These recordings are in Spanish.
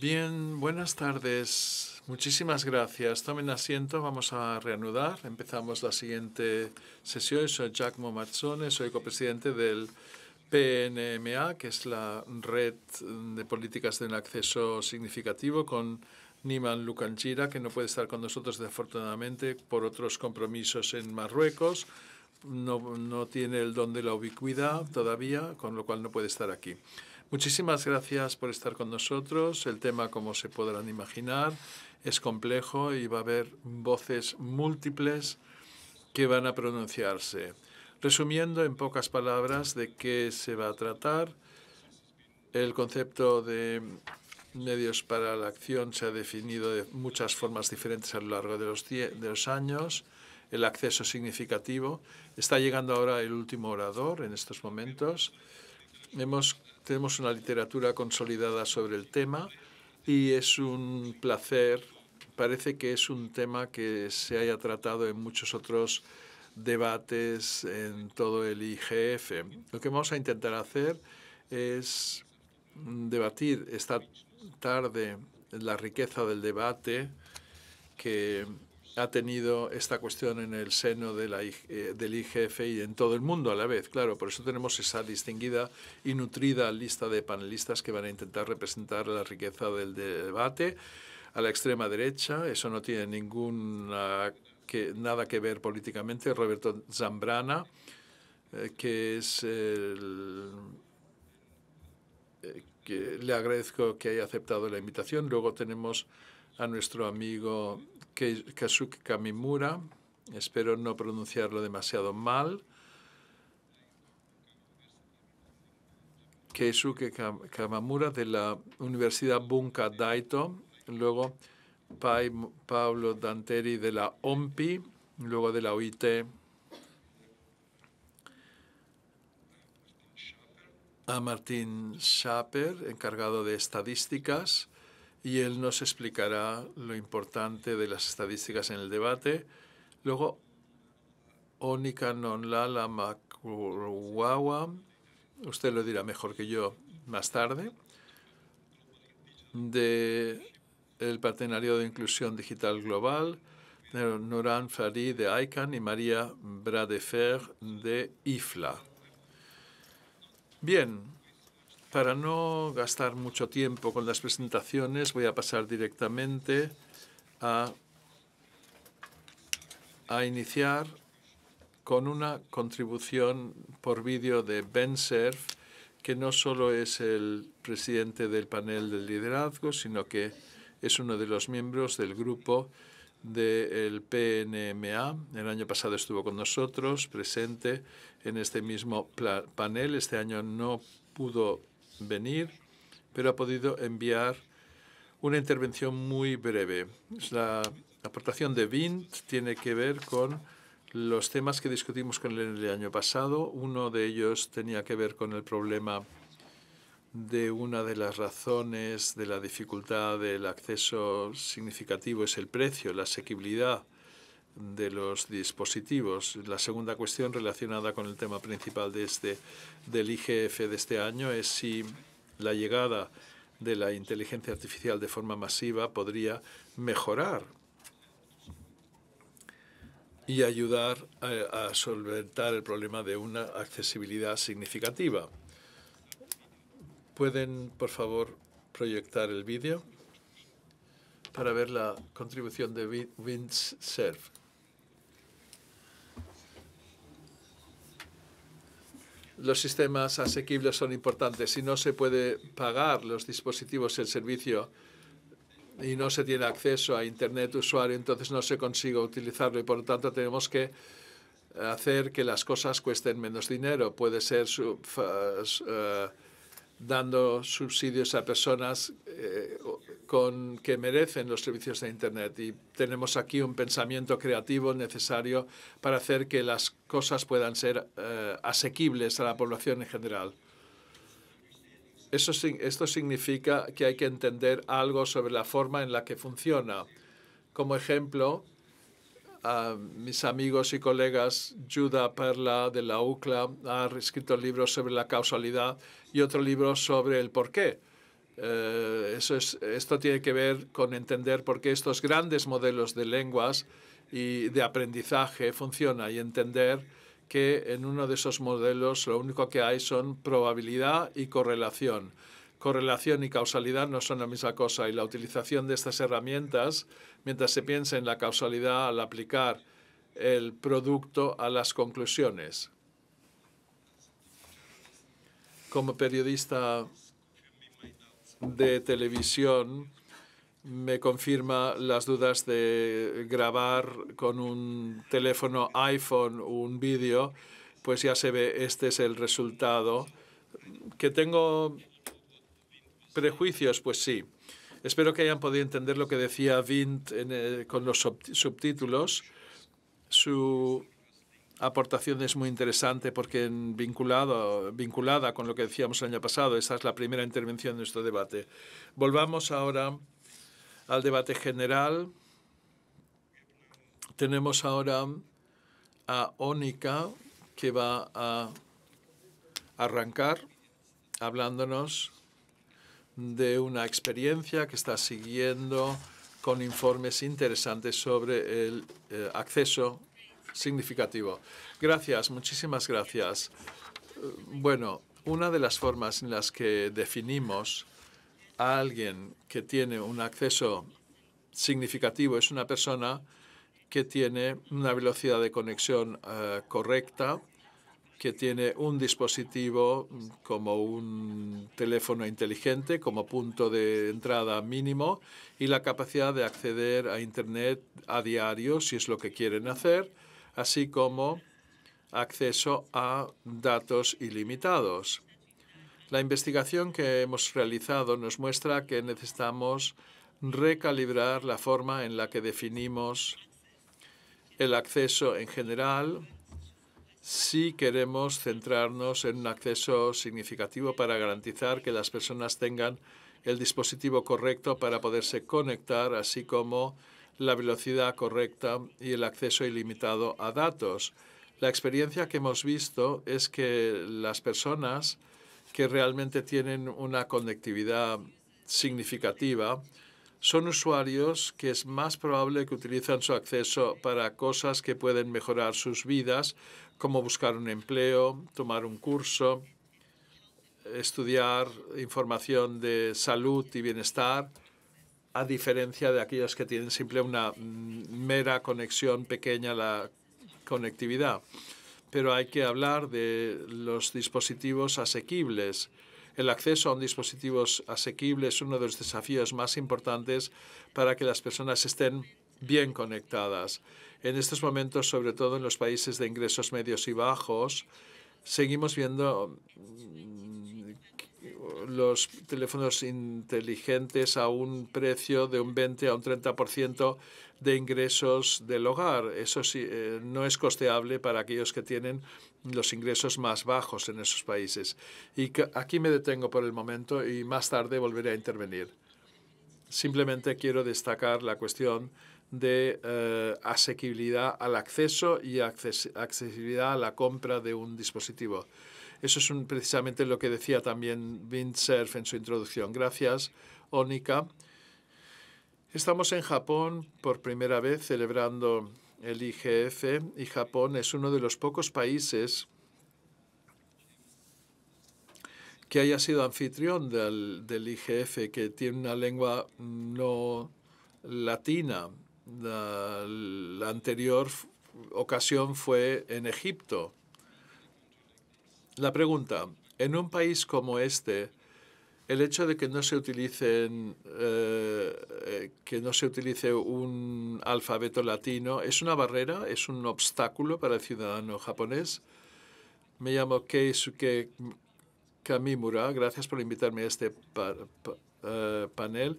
Bien, buenas tardes. Muchísimas gracias. Tomen asiento, vamos a reanudar. Empezamos la siguiente sesión. Soy Jack Momazzone, soy copresidente del PNMA, que es la red de políticas de un acceso significativo, con Niman Lukanjira, que no puede estar con nosotros desafortunadamente por otros compromisos en Marruecos no, tiene el don de la ubicuidad todavía, con lo cual no puede estar aquí. Muchísimas gracias por estar con nosotros. El tema, como se podrán imaginar, es complejo y va a haber voces múltiples que van a pronunciarse. Resumiendo en pocas palabras de qué se va a tratar, el concepto de medios para la acción se ha definido de muchas formas diferentes a lo largo de los años el acceso significativo. Está llegando ahora el último orador en estos momentos. tenemos una literatura consolidada sobre el tema y es un placer. Parece que es un tema que se haya tratado en muchos otros debates en todo el IGF. Lo que vamos a intentar hacer es debatir esta tarde la riqueza del debate que ha tenido esta cuestión en el seno eh, del IGF y en todo el mundo a la vez, claro. Por eso tenemos esa distinguida y nutrida lista de panelistas que van a intentar representar la riqueza del debate a la extrema derecha. Eso no tiene ninguna, que, nada que ver políticamente. Roberto Zambrana, eh, que es el... Eh, que le agradezco que haya aceptado la invitación. Luego tenemos a nuestro amigo Kazuki Kamimura, espero no pronunciarlo demasiado mal, Keisuke Kamamura de la Universidad Bunka Daito, luego Pablo Danteri de la OMPI, luego de la OIT, a Martín Schaper, encargado de estadísticas, y él nos explicará lo importante de las estadísticas en el debate. Luego, Onika Nonlala Makuwawa, usted lo dirá mejor que yo más tarde, de el Partenariado de Inclusión Digital Global, de Nuran Fari de ICANN y María Bradefer de IFLA. Bien, para no gastar mucho tiempo con las presentaciones, voy a pasar directamente a, iniciar con una contribución por vídeo de Ben Serf, que no solo es el presidente del panel del liderazgo, sino que es uno de los miembros del grupo del PNMA. El año pasado estuvo con nosotros, presente en este mismo panel. Este año no pudo venir, pero ha podido enviar una intervención muy breve. La aportación de Vint tiene que ver con los temas que discutimos con él el año pasado. Uno de ellos tenía que ver con el problema de una de las razones de la dificultad del acceso significativo es el precio, la asequibilidad de los dispositivos. La segunda cuestión relacionada con el tema principal de este, del IGF de este año es si la llegada de la inteligencia artificial de forma masiva podría mejorar y ayudar a, solventar el problema de una accesibilidad significativa. ¿Pueden, por favor, proyectar el vídeo para ver la contribución de Windsurf? los sistemas asequibles son importantes. Si no se puede pagar los dispositivos, el servicio, y no se tiene acceso a Internet usuario, entonces no se consigue utilizarlo y por lo tanto tenemos que hacer que las cosas cuesten menos dinero. Puede ser eh, dando subsidios a personas eh, con, que merecen los servicios de Internet. Y tenemos aquí un pensamiento creativo necesario para hacer que las cosas puedan ser eh, asequibles a la población en general. esto significa que hay que entender algo sobre la forma en la que funciona. Como ejemplo, mis amigos y colegas Judah Perla de la UCLA ha escrito libros sobre la causalidad y otro libro sobre el porqué. Eh, eso esto tiene que ver con entender por qué estos grandes modelos de lenguas y de aprendizaje funcionan y entender que en uno de esos modelos lo único que hay son probabilidad y correlación. Correlación y causalidad no son la misma cosa y la utilización de estas herramientas, mientras se piensa en la causalidad al aplicar el producto a las conclusiones. Como periodista de televisión me confirma las dudas de grabar con un teléfono iPhone un vídeo, pues ya se ve, este es el resultado. ¿Que tengo prejuicios? Pues sí. Espero que hayan podido entender lo que decía Vint con los subtítulos. Su aportación es muy interesante porque vinculado, vinculada con lo que decíamos el año pasado, esta es la primera intervención de nuestro debate. Volvamos ahora al debate general. Tenemos ahora a Ónica que va a arrancar hablándonos de una experiencia que está siguiendo con informes interesantes sobre el eh, acceso significativo. Gracias, muchísimas gracias. Eh, bueno, una de las formas en las que definimos a alguien que tiene un acceso significativo es una persona que tiene una velocidad de conexión eh, correcta, que tiene un dispositivo mm, como un teléfono inteligente como punto de entrada mínimo y la capacidad de acceder a Internet a diario si es lo que quieren hacer así como acceso a datos ilimitados. La investigación que hemos realizado nos muestra que necesitamos recalibrar la forma en la que definimos el acceso en general si queremos centrarnos en un acceso significativo para garantizar que las personas tengan el dispositivo correcto para poderse conectar, así como la velocidad correcta y el acceso ilimitado a datos. La experiencia que hemos visto es que las personas que realmente tienen una conectividad significativa son usuarios que es más probable que utilizan su acceso para cosas que pueden mejorar sus vidas, como buscar un empleo, tomar un curso, estudiar información de salud y bienestar, a diferencia de aquellas que tienen simple una mm, mera conexión pequeña a la conectividad. Pero hay que hablar de los dispositivos asequibles. El acceso a un asequibles es uno de los desafíos más importantes para que las personas estén bien conectadas. En estos momentos, sobre todo en los países de ingresos medios y bajos, seguimos viendo los teléfonos inteligentes a un precio de un 20 a un 30% de ingresos del hogar. Eso sí, eh, no es costeable para aquellos que tienen los ingresos más bajos en esos países. Y aquí me detengo por el momento y más tarde volveré a intervenir. Simplemente quiero destacar la cuestión de eh, asequibilidad al acceso y accesibilidad a la compra de un dispositivo. Eso es precisamente lo que decía también Serf en su introducción. Gracias, Onika. Estamos en Japón por primera vez celebrando el IGF y Japón es uno de los pocos países que haya sido anfitrión del, IGF, que tiene una lengua no latina. la anterior ocasión fue en Egipto la pregunta, en un país como este, el hecho de que no se eh, eh, que no se utilice un alfabeto latino es una barrera, es un obstáculo para el ciudadano japonés. Me llamo Keisuke Kamimura. Gracias por invitarme a este eh, panel.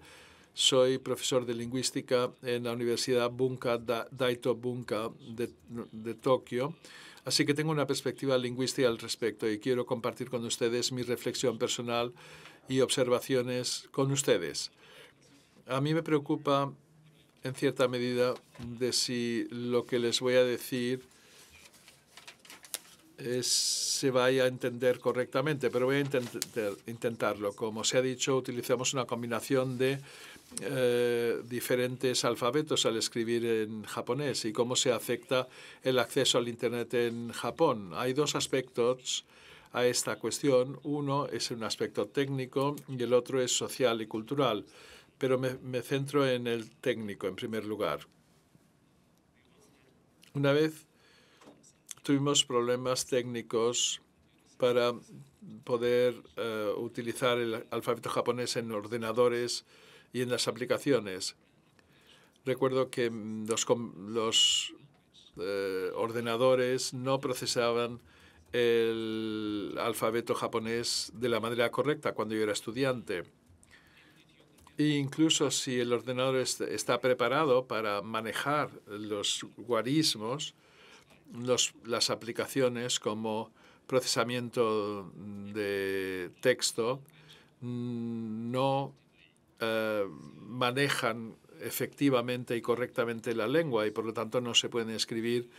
Soy profesor de lingüística en la Universidad Bunka Daito Bunka de Tokio Así que tengo una perspectiva lingüística al respecto y quiero compartir con ustedes mi reflexión personal y observaciones con ustedes. A mí me preocupa en cierta medida de si lo que les voy a decir eh, se vaya a entender correctamente, pero voy a intentarlo. Como se ha dicho, utilizamos una combinación de eh, diferentes alfabetos al escribir en japonés y cómo se afecta el acceso al Internet en Japón. Hay dos aspectos a esta cuestión. Uno es un aspecto técnico y el otro es social y cultural. Pero me, centro en el técnico en primer lugar. Una vez tuvimos problemas técnicos para poder eh, utilizar el alfabeto japonés en ordenadores y en las aplicaciones. Recuerdo que mm, los, eh, ordenadores no procesaban el alfabeto japonés de la manera correcta cuando yo era estudiante. E incluso si el ordenador está preparado para manejar los guarismos, las aplicaciones como procesamiento de texto mm, no eh, manejan efectivamente y correctamente la lengua y por lo tanto no se pueden escribir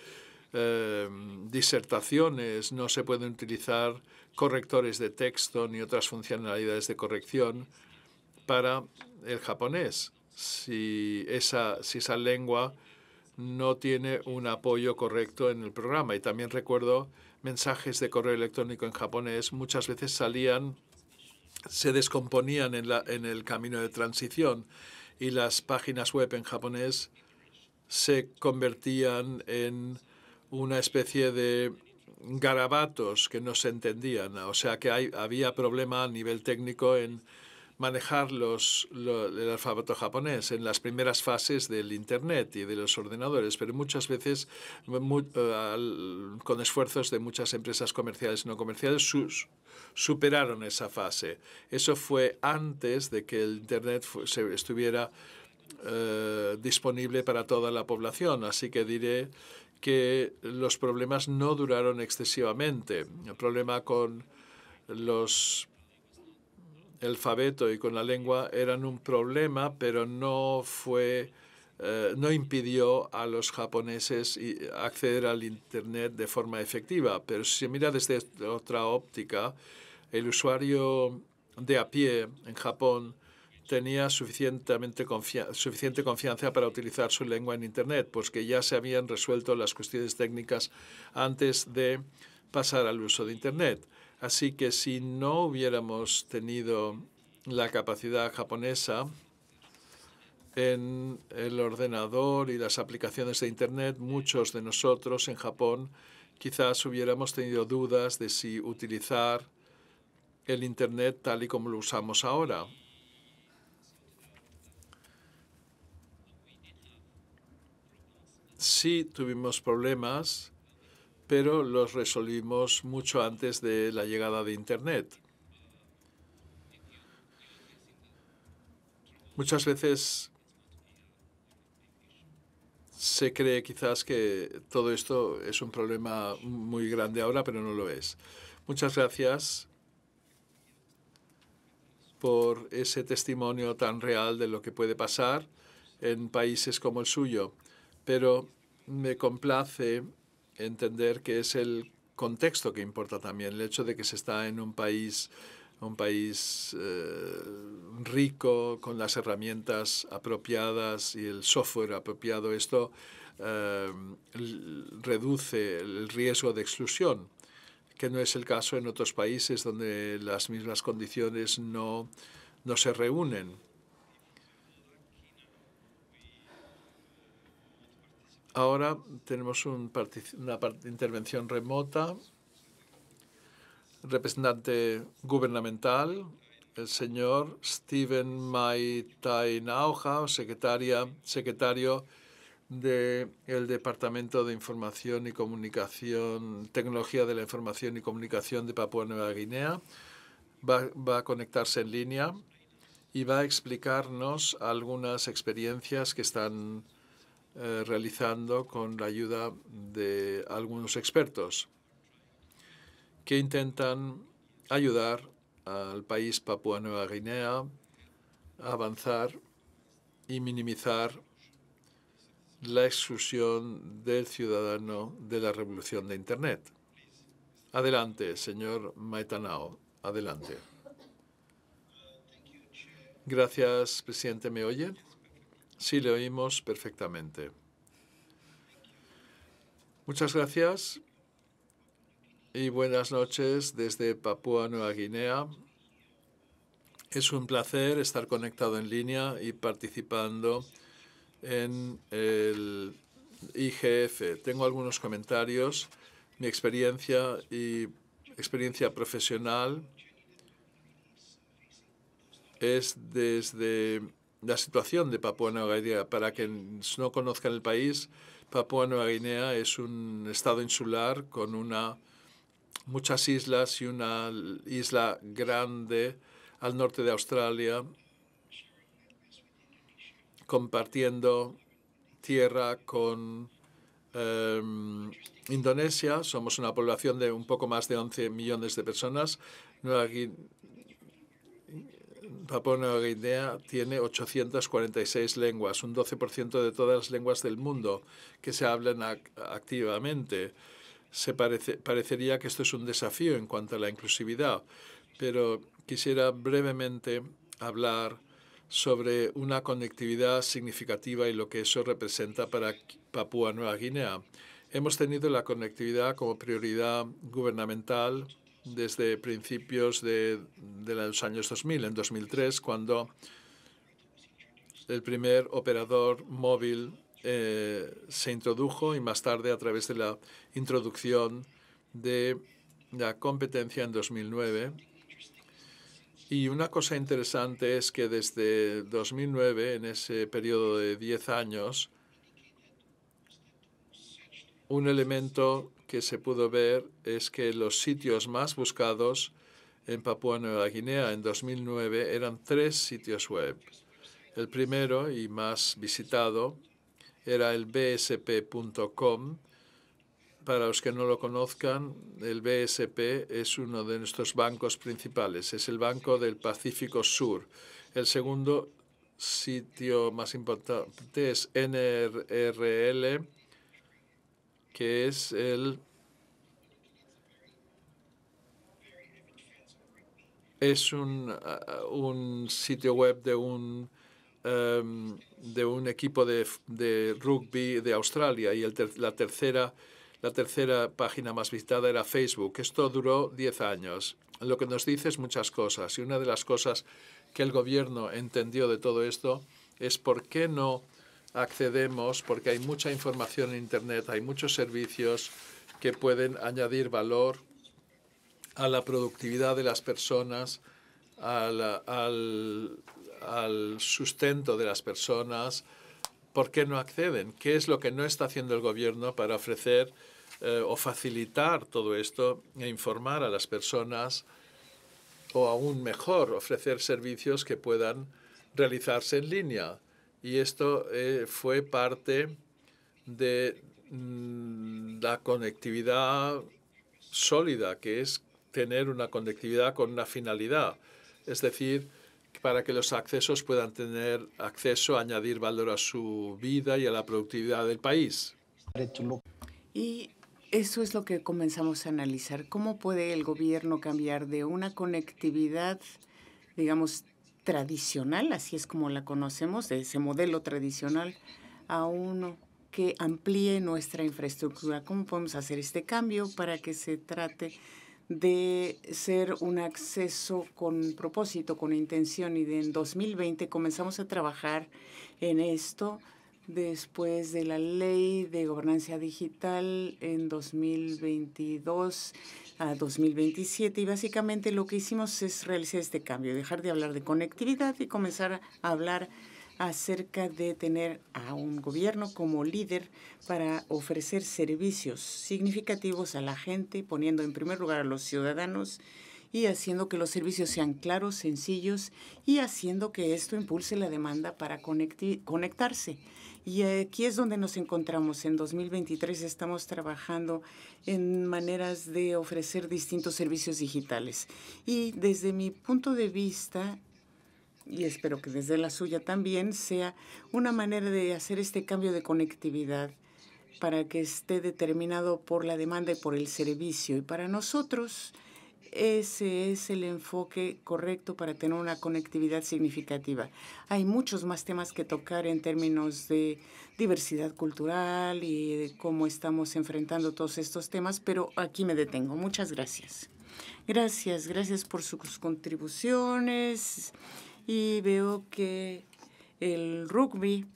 eh, disertaciones, no se pueden utilizar correctores de texto ni otras funcionalidades de corrección para el japonés si esa, si esa lengua no tiene un apoyo correcto en el programa. Y también recuerdo mensajes de correo electrónico en japonés, muchas veces salían se descomponían en, el camino de transición y las páginas web en japonés se convertían en una especie de garabatos que no se entendían. O sea que había problema a nivel técnico en manejar los, el alfabeto japonés en las primeras fases del Internet y de los ordenadores, pero muchas veces eh, con esfuerzos de muchas empresas comerciales y no comerciales superaron esa fase. Eso fue antes de que el Internet estuviera eh, disponible para toda la población, así que diré que los problemas no duraron excesivamente. El problema con los el alfabeto y con la lengua eran un problema, pero no fue eh, no impidió a los japoneses eh, acceder al Internet de forma efectiva. Pero si se mira desde otra óptica, el usuario de a pie en Japón tenía suficientemente suficiente confianza para utilizar su lengua en Internet, porque pues ya se habían resuelto las cuestiones técnicas antes de pasar al uso de Internet. Así que si no hubiéramos tenido la capacidad japonesa en el ordenador y las aplicaciones de Internet, muchos de nosotros en Japón quizás hubiéramos tenido dudas de si utilizar el Internet tal y como lo usamos ahora. Sí tuvimos problemas pero los resolvimos mucho antes de la llegada de Internet. Muchas veces se cree quizás que todo esto es un problema muy grande ahora, pero no lo es. Muchas gracias por ese testimonio tan real de lo que puede pasar en países como el suyo. Pero me complace entender que es el contexto que importa también, el hecho de que se está en un país un país eh, rico, con las herramientas apropiadas y el software apropiado, esto eh, reduce el riesgo de exclusión, que no es el caso en otros países donde las mismas condiciones no se reúnen. Ahora tenemos una intervención remota. Representante gubernamental, el señor Steven Maitai secretaria, secretario del de Departamento de Información y Comunicación, Tecnología de la Información y Comunicación de Papua Nueva Guinea. Va, va a conectarse en línea y va a explicarnos algunas experiencias que están eh, realizando con la ayuda de algunos expertos que intentan ayudar al país Papua Nueva Guinea a avanzar y minimizar la exclusión del ciudadano de la revolución de Internet. Adelante, señor Maetanao. Adelante. Gracias, presidente. ¿Me oye? Sí, le oímos perfectamente. Muchas gracias y buenas noches desde Papúa Nueva Guinea. Es un placer estar conectado en línea y participando en el IGF. Tengo algunos comentarios, mi experiencia y experiencia profesional es desde la situación de Papua Nueva Guinea. Para quienes no conozcan el país, Papua Nueva Guinea es un estado insular con una, muchas islas y una isla grande al norte de Australia, compartiendo tierra con em, Indonesia. Somos una población de un poco más de 11 millones de personas. Papua Nueva Guinea tiene 846 lenguas, un 12% de todas las lenguas del mundo que se hablan activamente. Se parecería que esto es un desafío en cuanto a la inclusividad, pero quisiera brevemente hablar sobre una conectividad significativa y lo que eso representa para Papúa Nueva Guinea. Hemos tenido la conectividad como prioridad gubernamental desde principios de, los años 2000, en 2003, cuando el primer operador móvil eh, se introdujo y más tarde a través de la introducción de la competencia en 2009. Y una cosa interesante es que desde 2009, en ese periodo de 10 años, un elemento que se pudo ver es que los sitios más buscados en Papúa Nueva Guinea en 2009 eran tres sitios web. El primero y más visitado era el bsp.com. Para los que no lo conozcan, el BSP es uno de nuestros bancos principales, es el Banco del Pacífico Sur. El segundo sitio más importante es NRL que es el es un, uh, uh, sitio web de un um, de un equipo de, rugby de Australia y la tercera la tercera página más visitada era Facebook. Esto duró 10 años. Lo que nos dice es muchas cosas y una de las cosas que el gobierno entendió de todo esto es por qué no accedemos porque hay mucha información en Internet, hay muchos servicios que pueden añadir valor a la productividad de las personas, al, sustento de las personas. ¿Por qué no acceden? ¿Qué es lo que no está haciendo el gobierno para ofrecer eh, o facilitar todo esto e informar a las personas o aún mejor ofrecer servicios que puedan realizarse en línea? Y esto eh, fue parte de mm, la conectividad sólida, que es tener una conectividad con una finalidad. Es decir, para que los accesos puedan tener acceso, a añadir valor a su vida y a la productividad del país. Y eso es lo que comenzamos a analizar. ¿Cómo puede el gobierno cambiar de una conectividad, digamos, tradicional, así es como la conocemos, de ese modelo tradicional, a uno que amplíe nuestra infraestructura. ¿Cómo podemos hacer este cambio para que se trate de ser un acceso con propósito, con intención? Y en 2020 comenzamos a trabajar en esto después de la ley de gobernanza digital en 2022 a 2027 y básicamente lo que hicimos es realizar este cambio, dejar de hablar de conectividad y comenzar a hablar acerca de tener a un gobierno como líder para ofrecer servicios significativos a la gente, poniendo en primer lugar a los ciudadanos y haciendo que los servicios sean claros, sencillos y haciendo que esto impulse la demanda para conectarse y aquí es donde nos encontramos. En 2023 estamos trabajando en maneras de ofrecer distintos servicios digitales. Y desde mi punto de vista, y espero que desde la suya también, sea una manera de hacer este cambio de conectividad para que esté determinado por la demanda y por el servicio. Y para nosotros, ese es el enfoque correcto para tener una conectividad significativa. Hay muchos más temas que tocar en términos de diversidad cultural y cómo estamos enfrentando todos estos temas, pero aquí me detengo. Muchas gracias. Gracias, gracias por sus contribuciones y veo que el rugby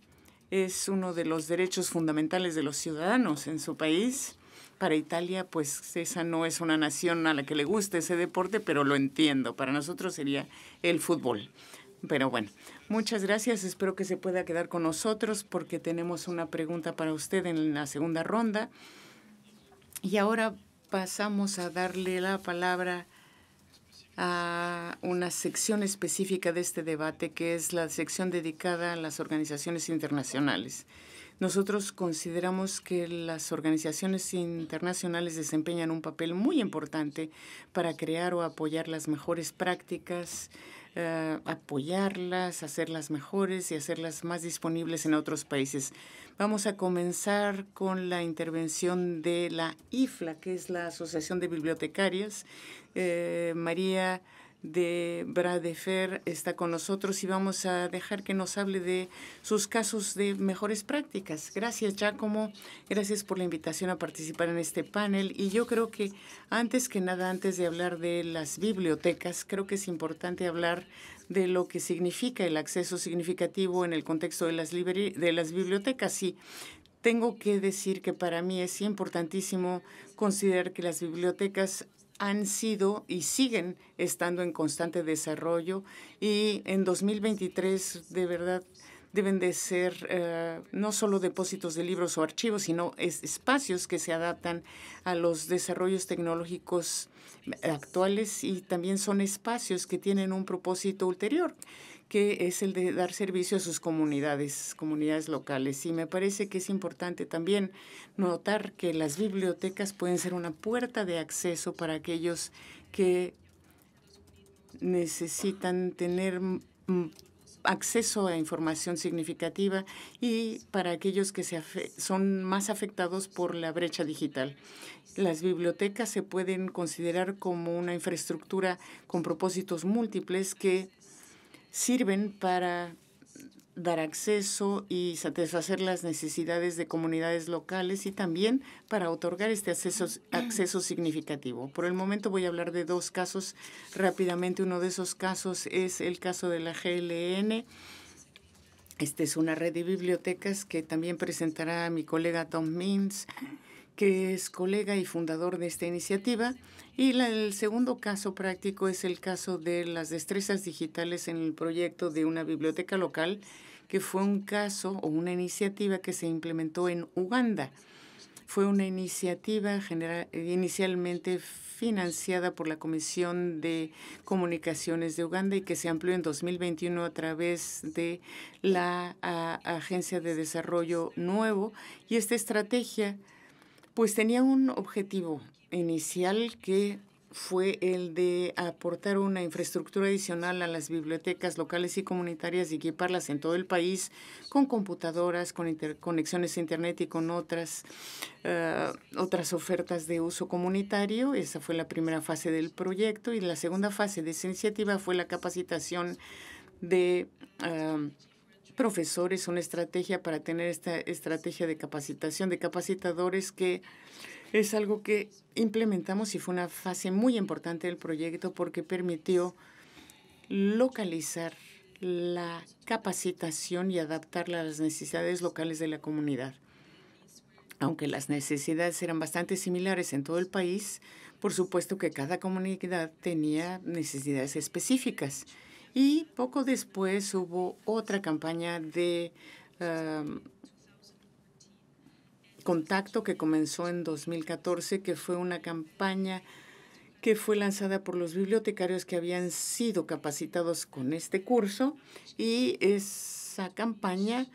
es uno de los derechos fundamentales de los ciudadanos en su país para Italia, pues esa no es una nación a la que le guste ese deporte, pero lo entiendo. Para nosotros sería el fútbol. Pero bueno, muchas gracias. Espero que se pueda quedar con nosotros porque tenemos una pregunta para usted en la segunda ronda. Y ahora pasamos a darle la palabra a una sección específica de este debate, que es la sección dedicada a las organizaciones internacionales. Nosotros consideramos que las organizaciones internacionales desempeñan un papel muy importante para crear o apoyar las mejores prácticas, eh, apoyarlas, hacerlas mejores y hacerlas más disponibles en otros países. Vamos a comenzar con la intervención de la IFLA, que es la Asociación de Bibliotecarias. Eh, María de Bradefer está con nosotros y vamos a dejar que nos hable de sus casos de mejores prácticas. Gracias, Giacomo. Gracias por la invitación a participar en este panel. Y yo creo que antes que nada, antes de hablar de las bibliotecas, creo que es importante hablar de lo que significa el acceso significativo en el contexto de las, de las bibliotecas. Y tengo que decir que para mí es importantísimo considerar que las bibliotecas han sido y siguen estando en constante desarrollo y en 2023 de verdad deben de ser eh, no solo depósitos de libros o archivos, sino espacios que se adaptan a los desarrollos tecnológicos actuales y también son espacios que tienen un propósito ulterior que es el de dar servicio a sus comunidades, comunidades locales. Y me parece que es importante también notar que las bibliotecas pueden ser una puerta de acceso para aquellos que necesitan tener acceso a información significativa y para aquellos que se son más afectados por la brecha digital. Las bibliotecas se pueden considerar como una infraestructura con propósitos múltiples que sirven para dar acceso y satisfacer las necesidades de comunidades locales y también para otorgar este acceso, significativo. Por el momento voy a hablar de dos casos rápidamente. Uno de esos casos es el caso de la GLN. Esta es una red de bibliotecas que también presentará mi colega Tom Means, que es colega y fundador de esta iniciativa. Y el segundo caso práctico es el caso de las destrezas digitales en el proyecto de una biblioteca local, que fue un caso o una iniciativa que se implementó en Uganda. Fue una iniciativa inicialmente financiada por la Comisión de Comunicaciones de Uganda y que se amplió en 2021 a través de la Agencia de Desarrollo Nuevo. Y esta estrategia pues tenía un objetivo inicial que fue el de aportar una infraestructura adicional a las bibliotecas locales y comunitarias y equiparlas en todo el país con computadoras, con conexiones a Internet y con otras, eh, otras ofertas de uso comunitario. Esa fue la primera fase del proyecto y la segunda fase de esa iniciativa fue la capacitación de... Eh, profesores, una estrategia para tener esta estrategia de capacitación de capacitadores que es algo que implementamos y fue una fase muy importante del proyecto porque permitió localizar la capacitación y adaptarla a las necesidades locales de la comunidad. Aunque las necesidades eran bastante similares en todo el país, por supuesto que cada comunidad tenía necesidades específicas. Y poco después hubo otra campaña de ah, contacto que comenzó en 2014, que fue una campaña que fue lanzada por los bibliotecarios que habían sido capacitados con este curso y esa campaña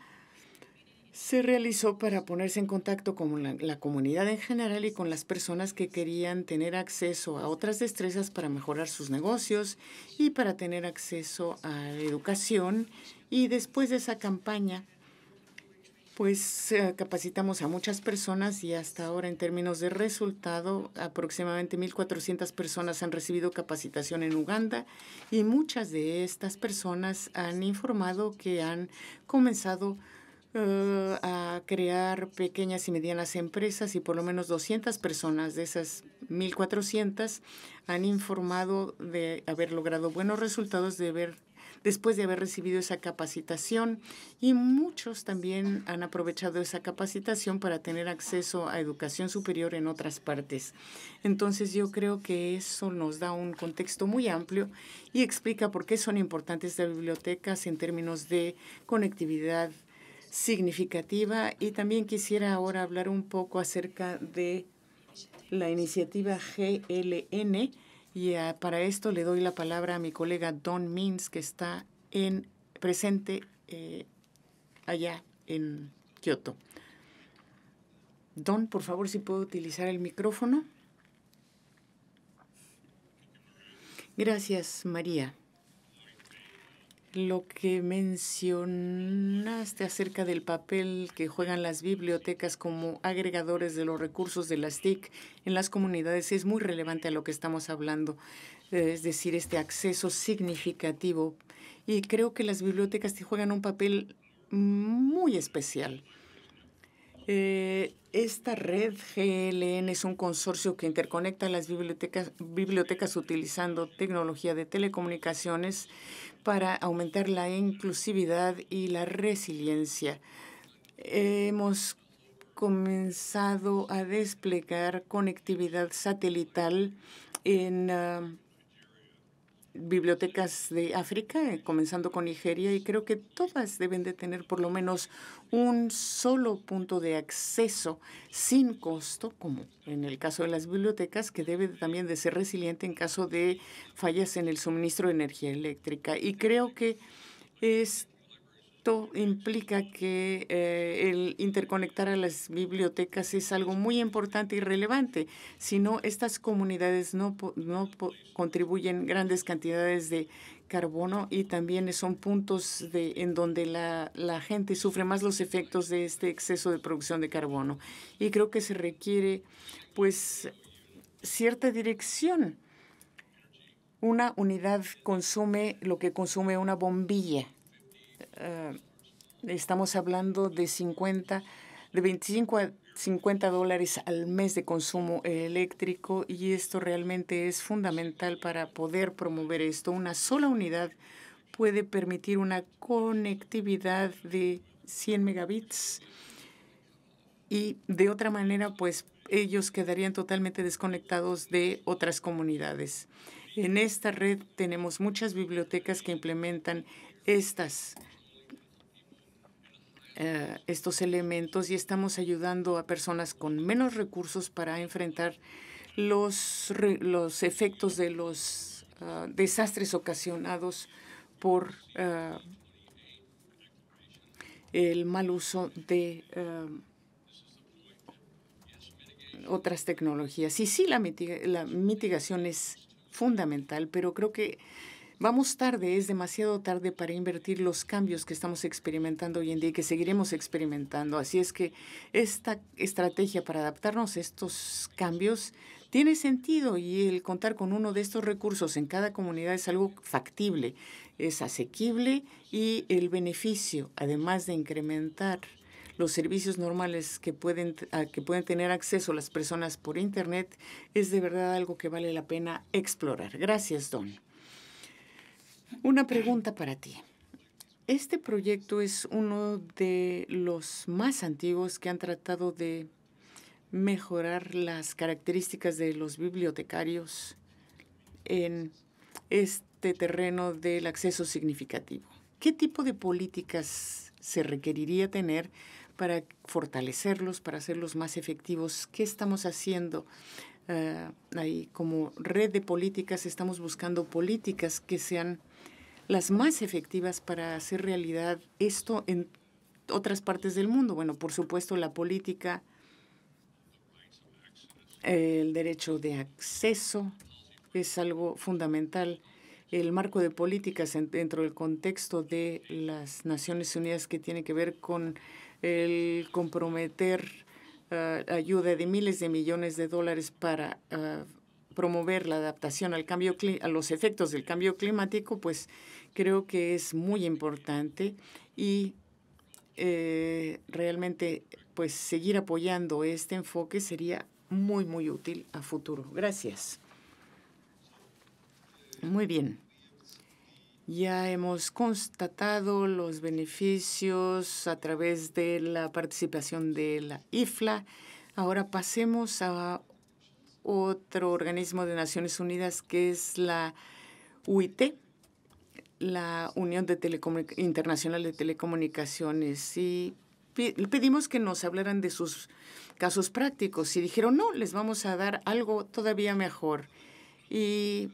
se realizó para ponerse en contacto con la, comunidad en general y con las personas que querían tener acceso a otras destrezas para mejorar sus negocios y para tener acceso a educación. Y después de esa campaña, pues eh, capacitamos a muchas personas y hasta ahora en términos de resultado, aproximadamente 1.400 personas han recibido capacitación en Uganda y muchas de estas personas han informado que han comenzado eh, a crear pequeñas y medianas empresas y por lo menos 200 personas de esas 1.400 han informado de haber logrado buenos resultados, de haber después de haber recibido esa capacitación y muchos también han aprovechado esa capacitación para tener acceso a educación superior en otras partes. Entonces yo creo que eso nos da un contexto muy amplio y explica por qué son importantes las bibliotecas en términos de conectividad significativa y también quisiera ahora hablar un poco acerca de la iniciativa GLN y eh, para esto le doy la palabra a mi colega Don Mins, que está en, presente eh, allá en Kioto. Don, por favor, si puedo utilizar el micrófono. Gracias, María. Lo que mencionaste acerca del papel que juegan las bibliotecas como agregadores de los recursos de las TIC en las comunidades es muy relevante a lo que estamos hablando, eh, es decir, este acceso significativo. Y creo que las bibliotecas juegan un papel muy especial. Eh, esta red GLN es un consorcio que interconecta las bibliotecas, bibliotecas utilizando tecnología de telecomunicaciones para aumentar la inclusividad y la resiliencia. Hemos comenzado a desplegar conectividad satelital en ah, bibliotecas de África, eh, comenzando con Nigeria, y creo que todas deben de tener por lo menos un solo punto de acceso sin costo, como en el caso de las bibliotecas, que debe también de ser resiliente en caso de fallas en el suministro de energía eléctrica. Y creo que es esto implica que eh, el interconectar a las bibliotecas es algo muy importante y relevante. Si no, estas comunidades no, contribuyen grandes cantidades de carbono y también son puntos de, en donde la, la gente sufre más los efectos de este exceso de producción de carbono. Y creo que se requiere pues cierta dirección. Una unidad consume lo que consume una bombilla eh, estamos hablando de 50, de 25 a 50 dólares al mes de consumo eléctrico y esto realmente es fundamental para poder promover esto. Una sola unidad puede permitir una conectividad de 100 megabits y de otra manera pues ellos quedarían totalmente desconectados de otras comunidades. En esta red tenemos muchas bibliotecas que implementan estas eh, estos elementos y estamos ayudando a personas con menos recursos para enfrentar los, los efectos de los ah, desastres ocasionados por ah, el mal uso de ah, otras tecnologías. Y sí, la mitigación es fundamental, pero creo que Vamos tarde, es demasiado tarde para invertir los cambios que estamos experimentando hoy en día y que seguiremos experimentando. Así es que esta estrategia para adaptarnos a estos cambios tiene sentido y el contar con uno de estos recursos en cada comunidad es algo factible, es asequible y el beneficio, además de incrementar los servicios normales que pueden, que pueden tener acceso las personas por Internet, es de verdad algo que vale la pena explorar. Gracias, Don. Una pregunta para ti. Este proyecto es uno de los más antiguos que han tratado de mejorar las características de los bibliotecarios en este terreno del acceso significativo. ¿Qué tipo de políticas se requeriría tener para fortalecerlos, para hacerlos más efectivos? ¿Qué estamos haciendo? Eh, ahí como red de políticas estamos buscando políticas que sean las más efectivas para hacer realidad esto en otras partes del mundo. Bueno, por supuesto, la política, el derecho de acceso es algo fundamental. El marco de políticas dentro del contexto de las Naciones Unidas que tiene que ver con el comprometer ah, ayuda de miles de millones de dólares para ah, promover la adaptación al cambio a los efectos del cambio climático, pues creo que es muy importante y eh, realmente pues seguir apoyando este enfoque sería muy, muy útil a futuro. Gracias. Muy bien. Ya hemos constatado los beneficios a través de la participación de la IFLA. Ahora pasemos a otro organismo de Naciones Unidas que es la UIT, la Unión de Internacional de Telecomunicaciones y pedimos que nos hablaran de sus casos prácticos y dijeron, no, les vamos a dar algo todavía mejor. Y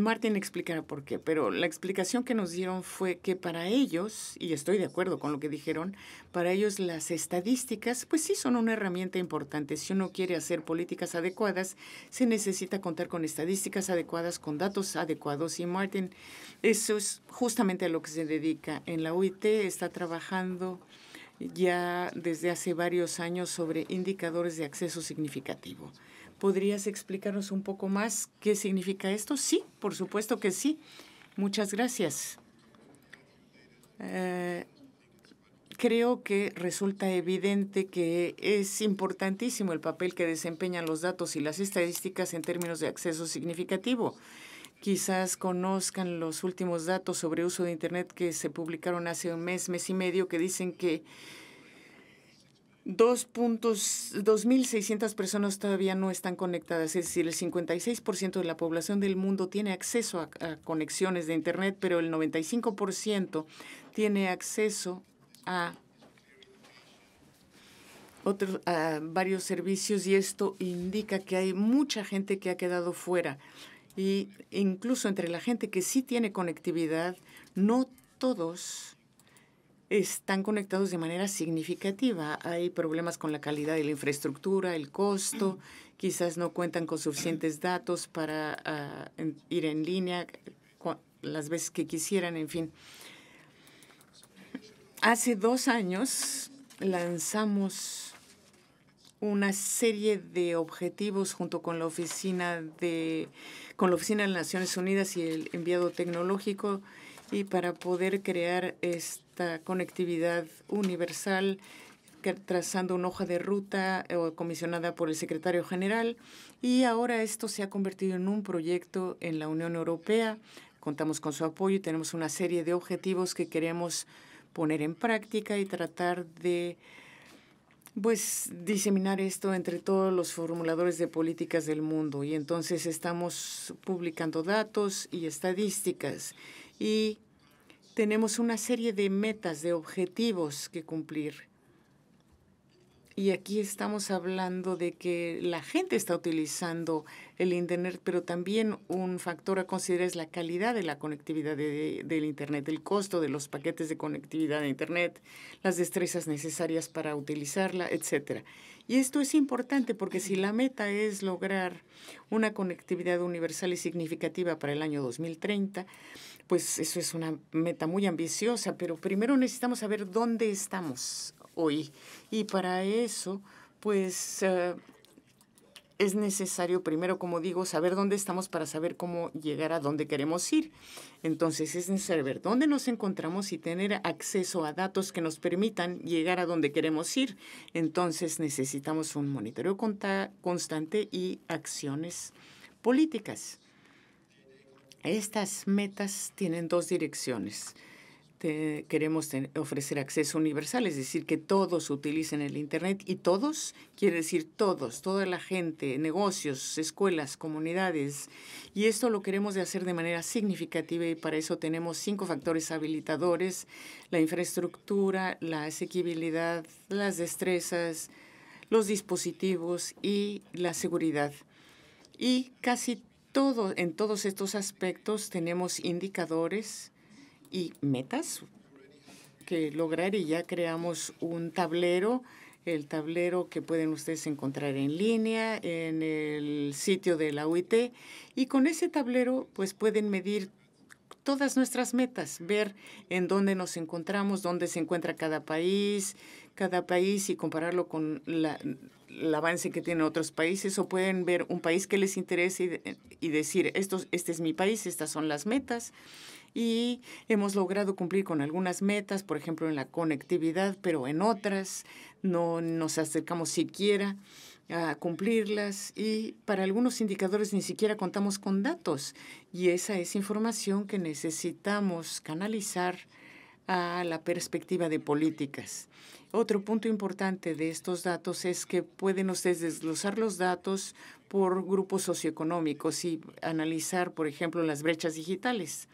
Martin explicará por qué, pero la explicación que nos dieron fue que para ellos, y estoy de acuerdo con lo que dijeron, para ellos las estadísticas, pues sí son una herramienta importante. Si uno quiere hacer políticas adecuadas, se necesita contar con estadísticas adecuadas, con datos adecuados. Y Martin, eso es justamente a lo que se dedica. En la UIT está trabajando ya desde hace varios años sobre indicadores de acceso significativo. ¿Podrías explicarnos un poco más qué significa esto? Sí, por supuesto que sí. Muchas gracias. Eh, creo que resulta evidente que es importantísimo el papel que desempeñan los datos y las estadísticas en términos de acceso significativo. Quizás conozcan los últimos datos sobre uso de Internet que se publicaron hace un mes, mes y medio, que dicen que 2.600 personas todavía no están conectadas, es decir, el 56% de la población del mundo tiene acceso a, conexiones de Internet, pero el 95% tiene acceso a, otros, a varios servicios y esto indica que hay mucha gente que ha quedado fuera. Y incluso entre la gente que sí tiene conectividad, no todos están conectados de manera significativa. Hay problemas con la calidad de la infraestructura, el costo, quizás no cuentan con suficientes datos para ah, ir en línea las veces que quisieran, en fin. Hace dos años lanzamos una serie de objetivos junto con la oficina de con la oficina de Naciones Unidas y el enviado tecnológico y para poder crear este esta conectividad universal trazando una hoja de ruta eh, comisionada por el secretario general y ahora esto se ha convertido en un proyecto en la Unión Europea. Contamos con su apoyo y tenemos una serie de objetivos que queremos poner en práctica y tratar de pues diseminar esto entre todos los formuladores de políticas del mundo y entonces estamos publicando datos y estadísticas y tenemos una serie de metas, de objetivos que cumplir. Y aquí estamos hablando de que la gente está utilizando el Internet, pero también un factor a considerar es la calidad de la conectividad del Internet, el costo de los paquetes de conectividad de Internet, las destrezas necesarias para utilizarla, etc. Y esto es importante porque si la meta es lograr una conectividad universal y significativa para el año 2030, pues eso es una meta muy ambiciosa, pero primero necesitamos saber dónde estamos hoy. Y para eso, pues eh, es necesario primero, como digo, saber dónde estamos para saber cómo llegar a dónde queremos ir. Entonces es necesario ver dónde nos encontramos y tener acceso a datos que nos permitan llegar a donde queremos ir. Entonces necesitamos un monitoreo constante y acciones políticas. Estas metas tienen dos direcciones. queremos ofrecer acceso universal, es decir, que todos utilicen el Internet y todos, quiere decir todos, toda la gente, negocios, escuelas, comunidades. Y esto lo queremos de hacer de manera significativa y para eso tenemos cinco factores habilitadores, la infraestructura, la asequibilidad, las destrezas, los dispositivos y la seguridad. Y casi en todos estos aspectos tenemos indicadores y metas que lograr y ya creamos un tablero, el tablero que pueden ustedes encontrar en línea en el sitio de la UIT y con ese tablero pues pueden medir todas nuestras metas, ver en dónde nos encontramos, dónde se encuentra cada país, cada país y compararlo con la el avance que tienen otros países o pueden ver un país que les interese y, eh, decir, esto este es mi país, estas son las metas. Y hemos logrado cumplir con algunas metas, por ejemplo, en la conectividad, pero en otras no nos acercamos siquiera a cumplirlas y para algunos indicadores ni siquiera contamos con datos y esa es información que necesitamos canalizar a la perspectiva de políticas. Otro punto importante de estos datos es que pueden ustedes desglosar los datos por grupos socioeconómicos y analizar, por ejemplo, las brechas digitales.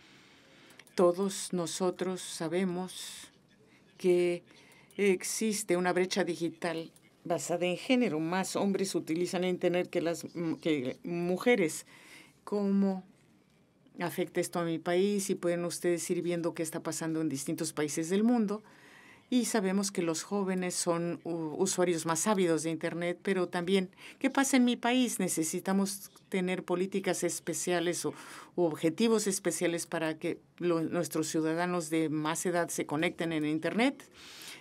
Todos nosotros sabemos que existe una brecha digital basada en género. Más hombres utilizan Internet que las mujeres afecta esto a mi país y pueden ustedes ir viendo qué está pasando en distintos países del mundo. Y sabemos que los jóvenes son usuarios más ávidos de Internet, pero también, ¿qué pasa en mi país? Necesitamos tener políticas especiales o, objetivos especiales para que nuestros ciudadanos de más edad se conecten en Internet.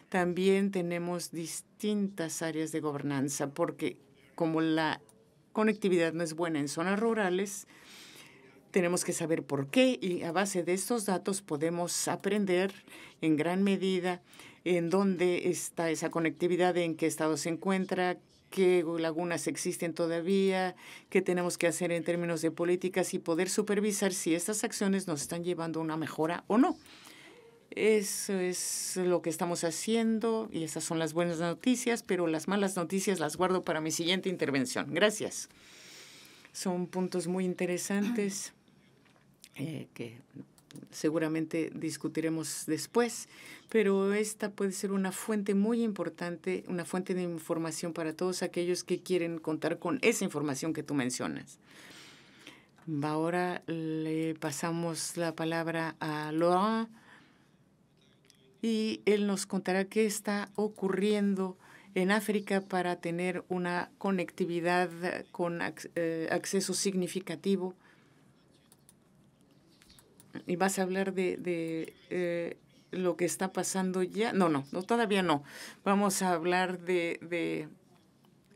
También tenemos distintas áreas de gobernanza, porque como la conectividad no es buena en zonas rurales, tenemos que saber por qué y a base de estos datos podemos aprender en gran medida en dónde está esa conectividad, en qué estado se encuentra, qué lagunas existen todavía, qué tenemos que hacer en términos de políticas y poder supervisar si estas acciones nos están llevando a una mejora o no. Eso es lo que estamos haciendo y esas son las buenas noticias, pero las malas noticias las guardo para mi siguiente intervención. Gracias. Son puntos muy interesantes. Eh, que seguramente discutiremos después, pero esta puede ser una fuente muy importante, una fuente de información para todos aquellos que quieren contar con esa información que tú mencionas. Ahora le pasamos la palabra a Laurent y él nos contará qué está ocurriendo en África para tener una conectividad con eh, acceso significativo y vas a hablar de, eh, lo que está pasando ya. No, no, no, todavía no. Vamos a hablar de, de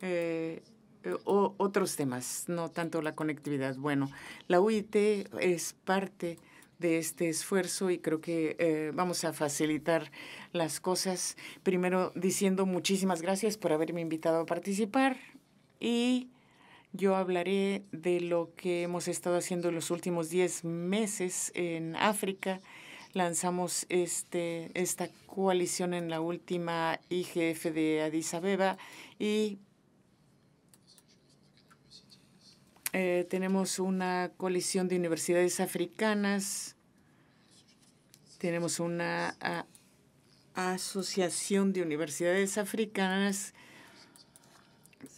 eh, otros temas, no tanto la conectividad. Bueno, la UIT es parte de este esfuerzo y creo que eh, vamos a facilitar las cosas. Primero diciendo muchísimas gracias por haberme invitado a participar y yo hablaré de lo que hemos estado haciendo los últimos 10 meses en África. Lanzamos este, esta coalición en la última IGF de Addis Abeba y eh, tenemos una coalición de universidades africanas. Tenemos una asociación de universidades africanas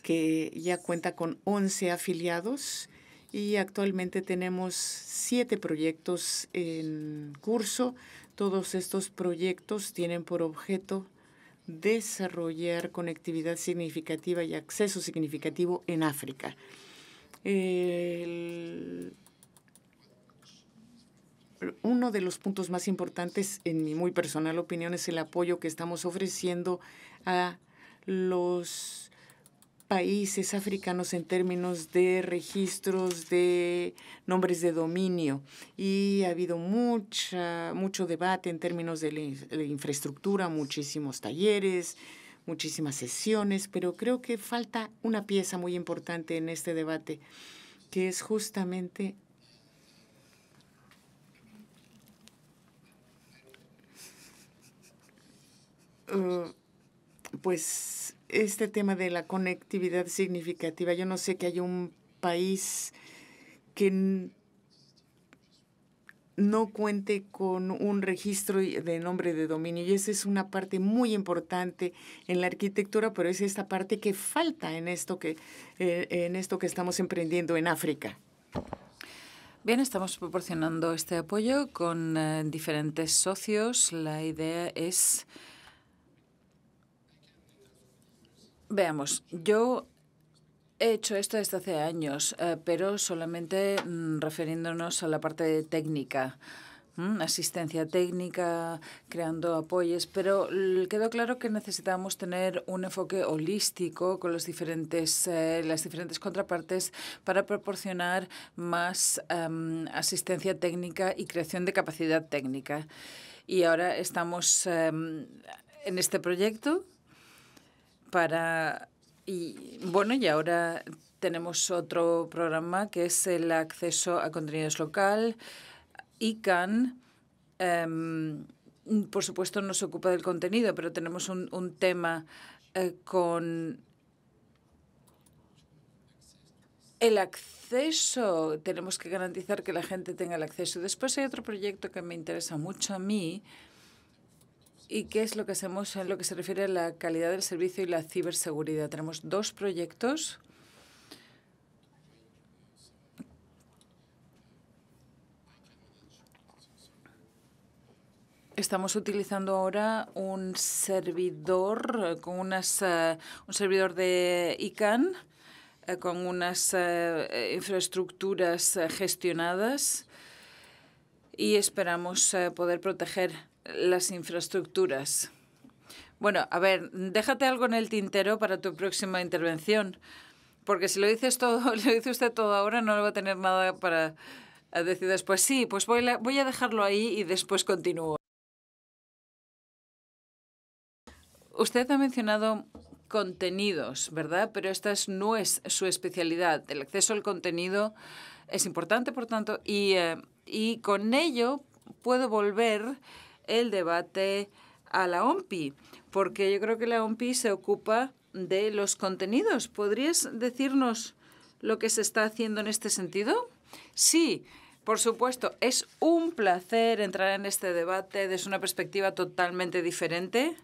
que ya cuenta con 11 afiliados y actualmente tenemos siete proyectos en curso. Todos estos proyectos tienen por objeto desarrollar conectividad significativa y acceso significativo en África. uno de los puntos más importantes, en mi muy personal opinión, es el apoyo que estamos ofreciendo a los países africanos en términos de registros de nombres de dominio y ha habido mucha, mucho debate en términos de la infraestructura, muchísimos talleres, muchísimas sesiones, pero creo que falta una pieza muy importante en este debate, que es justamente uh, pues este tema de la conectividad significativa. Yo no sé que hay un país que no cuente con un registro de nombre de dominio. Y esa es una parte muy importante en la arquitectura, pero es esta parte que falta en esto que, eh, en esto que estamos emprendiendo en África. Bien, estamos proporcionando este apoyo con eh, diferentes socios. La idea es Veamos, yo He hecho esto desde hace años, eh, pero solamente mm, refiriéndonos a la parte técnica, mm, asistencia técnica, creando apoyos, pero quedó claro que necesitábamos tener un enfoque holístico con los diferentes, eh, las diferentes contrapartes para proporcionar más em, asistencia técnica y creación de capacidad técnica. Y ahora estamos em, en este proyecto para y bueno, y ahora tenemos otro programa que es el acceso a contenidos local. ICANN, em, por supuesto, no se ocupa del contenido, pero tenemos un, tema eh, con el acceso. Tenemos que garantizar que la gente tenga el acceso. Después hay otro proyecto que me interesa mucho a mí, ¿Y qué es lo que hacemos en lo que se refiere a la calidad del servicio y la ciberseguridad? Tenemos dos proyectos Estamos utilizando ahora un servidor eh, con unas eh, un servidor de ICANN eh, con unas infraestructuras gestionadas y esperamos poder proteger las infraestructuras. Bueno, a ver, déjate algo en el tintero para tu próxima intervención, porque si lo dices todo, lo dice usted todo ahora, no le va a tener nada para decir después. Sí, pues voy, a, voy a dejarlo ahí y después continúo. Usted ha mencionado contenidos, ¿verdad? Pero esta no es su especialidad. El acceso al contenido es importante, por tanto, y, eh, y con ello puedo volver el debate a la OMPI, porque yo creo que la OMPI se ocupa de los contenidos. ¿Podrías decirnos lo que se está haciendo en este sentido? Sí, por supuesto, es un placer entrar en este debate desde una perspectiva totalmente diferente.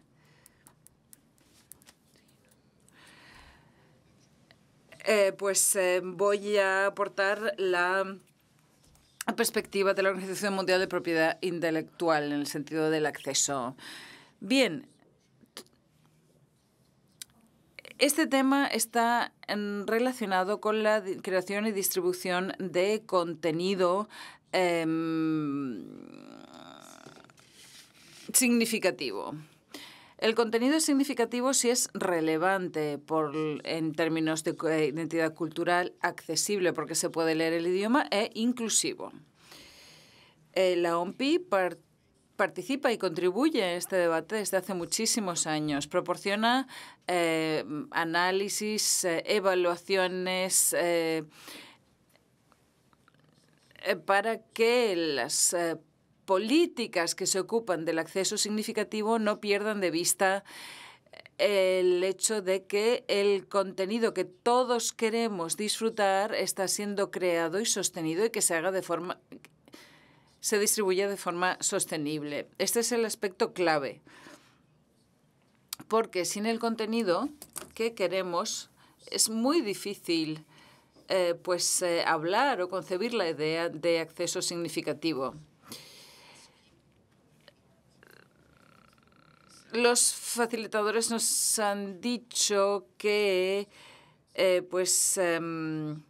Eh, pues eh, voy a aportar la perspectiva de la Organización Mundial de Propiedad Intelectual en el sentido del acceso. Bien, este tema está relacionado con la creación y distribución de contenido em, significativo. El contenido es significativo si es relevante por, en términos de eh, identidad cultural, accesible porque se puede leer el idioma e inclusivo. Eh, la OMPI participa y contribuye a este debate desde hace muchísimos años. Proporciona eh, análisis, evaluaciones. para que las políticas que se ocupan del acceso significativo no pierdan de vista eh, el hecho de que el contenido que todos queremos disfrutar está siendo creado y sostenido y que se haga de forma se distribuya de forma sostenible. Este es el aspecto clave. Porque sin el contenido que queremos es muy difícil eh, pues, eh, hablar o concebir la idea de acceso significativo. los facilitadores nos han dicho que, eh, pues, em,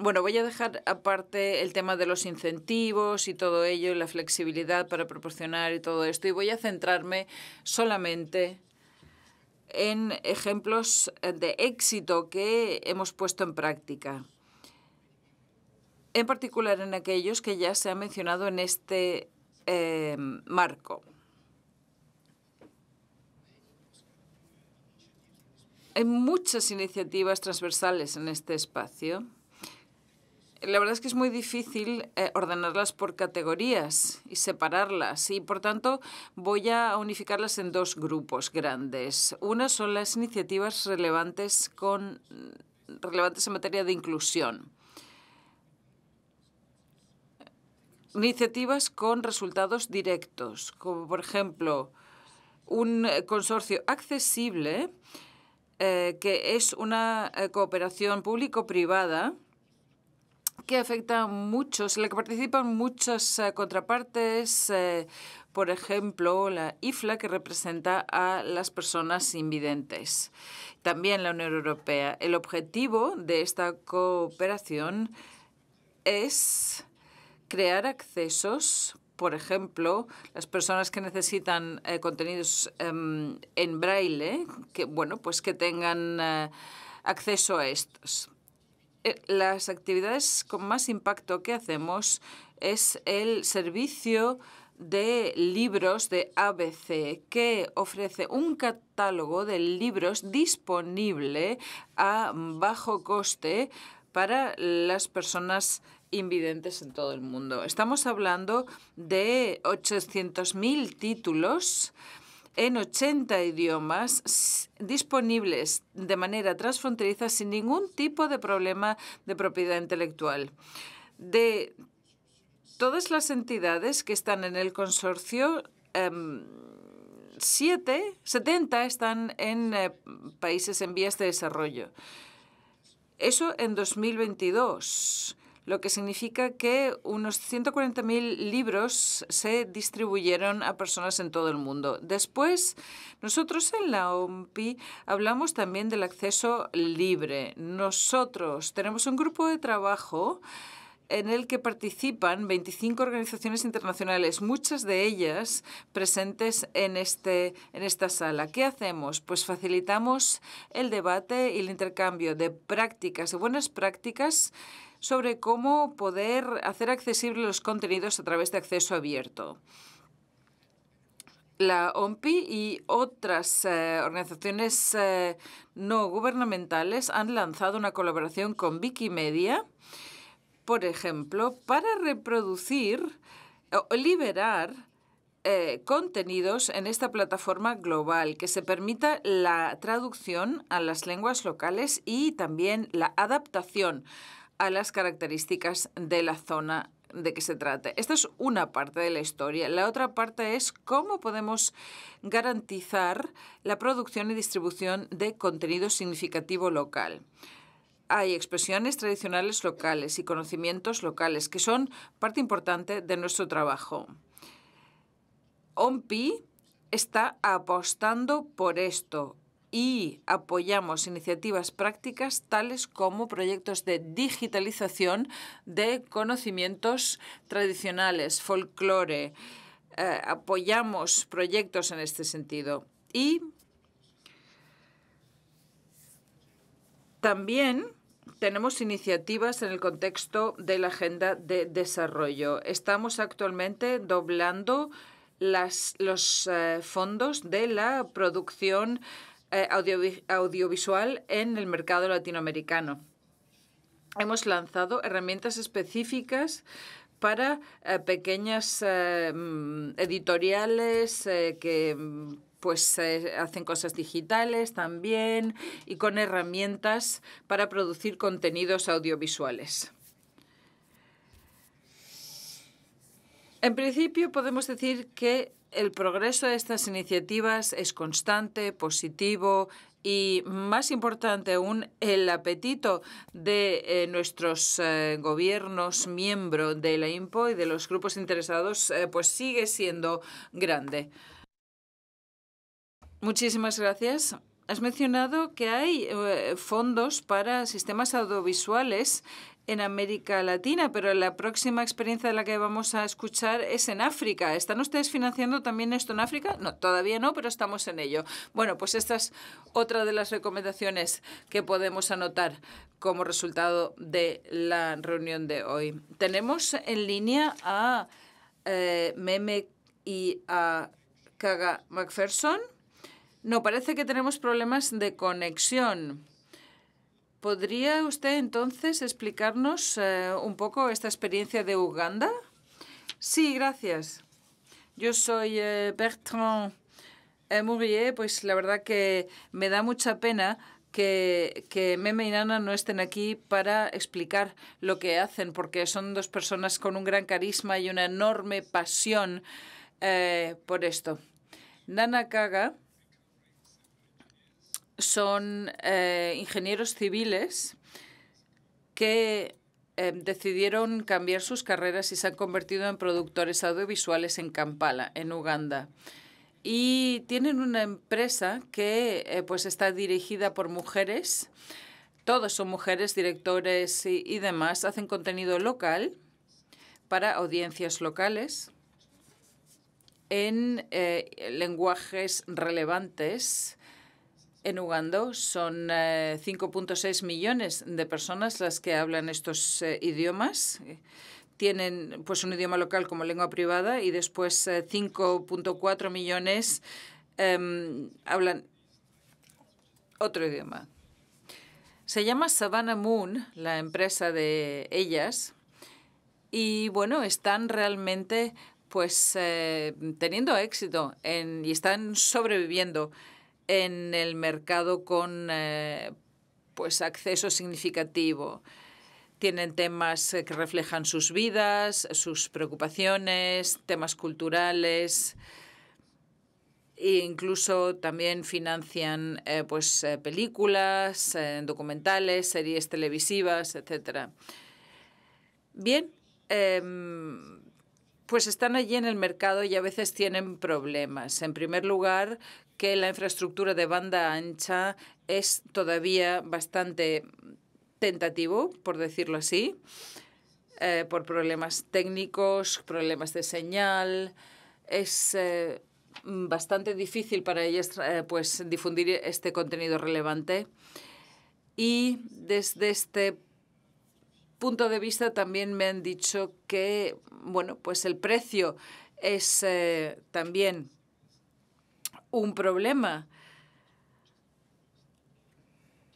bueno, voy a dejar aparte el tema de los incentivos y todo ello, y la flexibilidad para proporcionar y todo esto, y voy a centrarme solamente en ejemplos de éxito que hemos puesto en práctica. En particular en aquellos que ya se han mencionado en este eh, marco. Hay muchas iniciativas transversales en este espacio. La verdad es que es muy difícil eh, ordenarlas por categorías y separarlas y por tanto voy a unificarlas en dos grupos grandes. Una son las iniciativas relevantes, con, relevantes en materia de inclusión. Iniciativas con resultados directos, como por ejemplo un consorcio accesible eh, que es una eh, cooperación público-privada que afecta a muchos, en la que participan muchas eh, contrapartes, por ejemplo, la IFLA, que representa a las personas invidentes. También la Unión Europea. El objetivo de esta cooperación es crear accesos por ejemplo, las personas que necesitan eh, contenidos em, en braille, que bueno, pues que tengan eh, acceso a estos. Eh, las actividades con más impacto que hacemos es el servicio de libros de ABC que ofrece un catálogo de libros disponible a bajo coste para las personas invidentes en todo el mundo. Estamos hablando de 800.000 títulos en 80 idiomas disponibles de manera transfronteriza sin ningún tipo de problema de propiedad intelectual. De todas las entidades que están en el consorcio, em, siete, 70 están en eh, países en vías de desarrollo. Eso en 2022 lo que significa que unos 140.000 libros se distribuyeron a personas en todo el mundo. Después, nosotros en la OMPI hablamos también del acceso libre. Nosotros tenemos un grupo de trabajo en el que participan 25 organizaciones internacionales, muchas de ellas presentes en, este, en esta sala. ¿Qué hacemos? Pues facilitamos el debate y el intercambio de prácticas, de buenas prácticas sobre cómo poder hacer accesibles los contenidos a través de acceso abierto. La OMPI y otras eh, organizaciones eh, no gubernamentales han lanzado una colaboración con Wikimedia, por ejemplo, para reproducir o liberar eh, contenidos en esta plataforma global, que se permita la traducción a las lenguas locales y también la adaptación a las características de la zona de que se trate. Esta es una parte de la historia. La otra parte es cómo podemos garantizar la producción y distribución de contenido significativo local. Hay expresiones tradicionales locales y conocimientos locales que son parte importante de nuestro trabajo. OMPI está apostando por esto y apoyamos iniciativas prácticas tales como proyectos de digitalización de conocimientos tradicionales, folclore. Eh, apoyamos proyectos en este sentido. Y también tenemos iniciativas en el contexto de la Agenda de Desarrollo. Estamos actualmente doblando los eh, fondos de la producción eh, audiovisual en el mercado latinoamericano. Hemos lanzado herramientas específicas para eh, pequeñas eh, mm, editoriales que mm, pues hacen cosas digitales también y con herramientas para producir contenidos audiovisuales. En principio podemos decir que el progreso de estas iniciativas es constante, positivo y, más importante aún, el apetito de eh, nuestros eh, gobiernos miembros de la IMPO y de los grupos interesados eh, pues sigue siendo grande. Muchísimas gracias. Has mencionado que hay fondos para sistemas audiovisuales en América Latina, pero la próxima experiencia de la que vamos a escuchar es en África. ¿Están ustedes financiando también esto en África? No, todavía no, pero estamos en ello. Bueno, pues esta es otra de las recomendaciones que podemos anotar como resultado de la reunión de hoy. Tenemos en línea a eh, Meme y a Kaga McPherson. No, parece que tenemos problemas de conexión. ¿Podría usted entonces explicarnos eh, un poco esta experiencia de Uganda? Sí, gracias. Yo soy eh, Bertrand eh, Mourier, pues la verdad que me da mucha pena que, que, Meme y Nana no estén aquí para explicar lo que hacen, porque son dos personas con un gran carisma y una enorme pasión por esto. Nana Kaga son eh, ingenieros civiles que eh, decidieron cambiar sus carreras y se han convertido en productores audiovisuales en Kampala, en Uganda. Y tienen una empresa que eh, pues está dirigida por mujeres. Todas son mujeres, directores y, demás. Hacen contenido local para audiencias locales en lenguajes relevantes en Uganda son 5.6 eh, millones de personas las que hablan estos eh, idiomas. Tienen pues un idioma local como lengua privada y después 5.4 eh, millones em, hablan otro idioma. Se llama Savannah Moon, la empresa de ellas, y bueno, están realmente pues teniendo éxito en, y están sobreviviendo en el mercado con eh, pues acceso significativo. Tienen temas eh, que reflejan sus vidas, sus preocupaciones, temas culturales. E incluso también financian eh, pues películas, documentales, series televisivas, etcétera. Bien, em, pues están allí en el mercado y a veces tienen problemas. En primer lugar, que la infraestructura de banda ancha es todavía bastante tentativo, por decirlo así, eh, por problemas técnicos, problemas de señal. Es eh, bastante difícil para ellas eh, pues, difundir este contenido relevante. Y desde este punto de vista también me han dicho que bueno, pues el precio es eh, también un problema.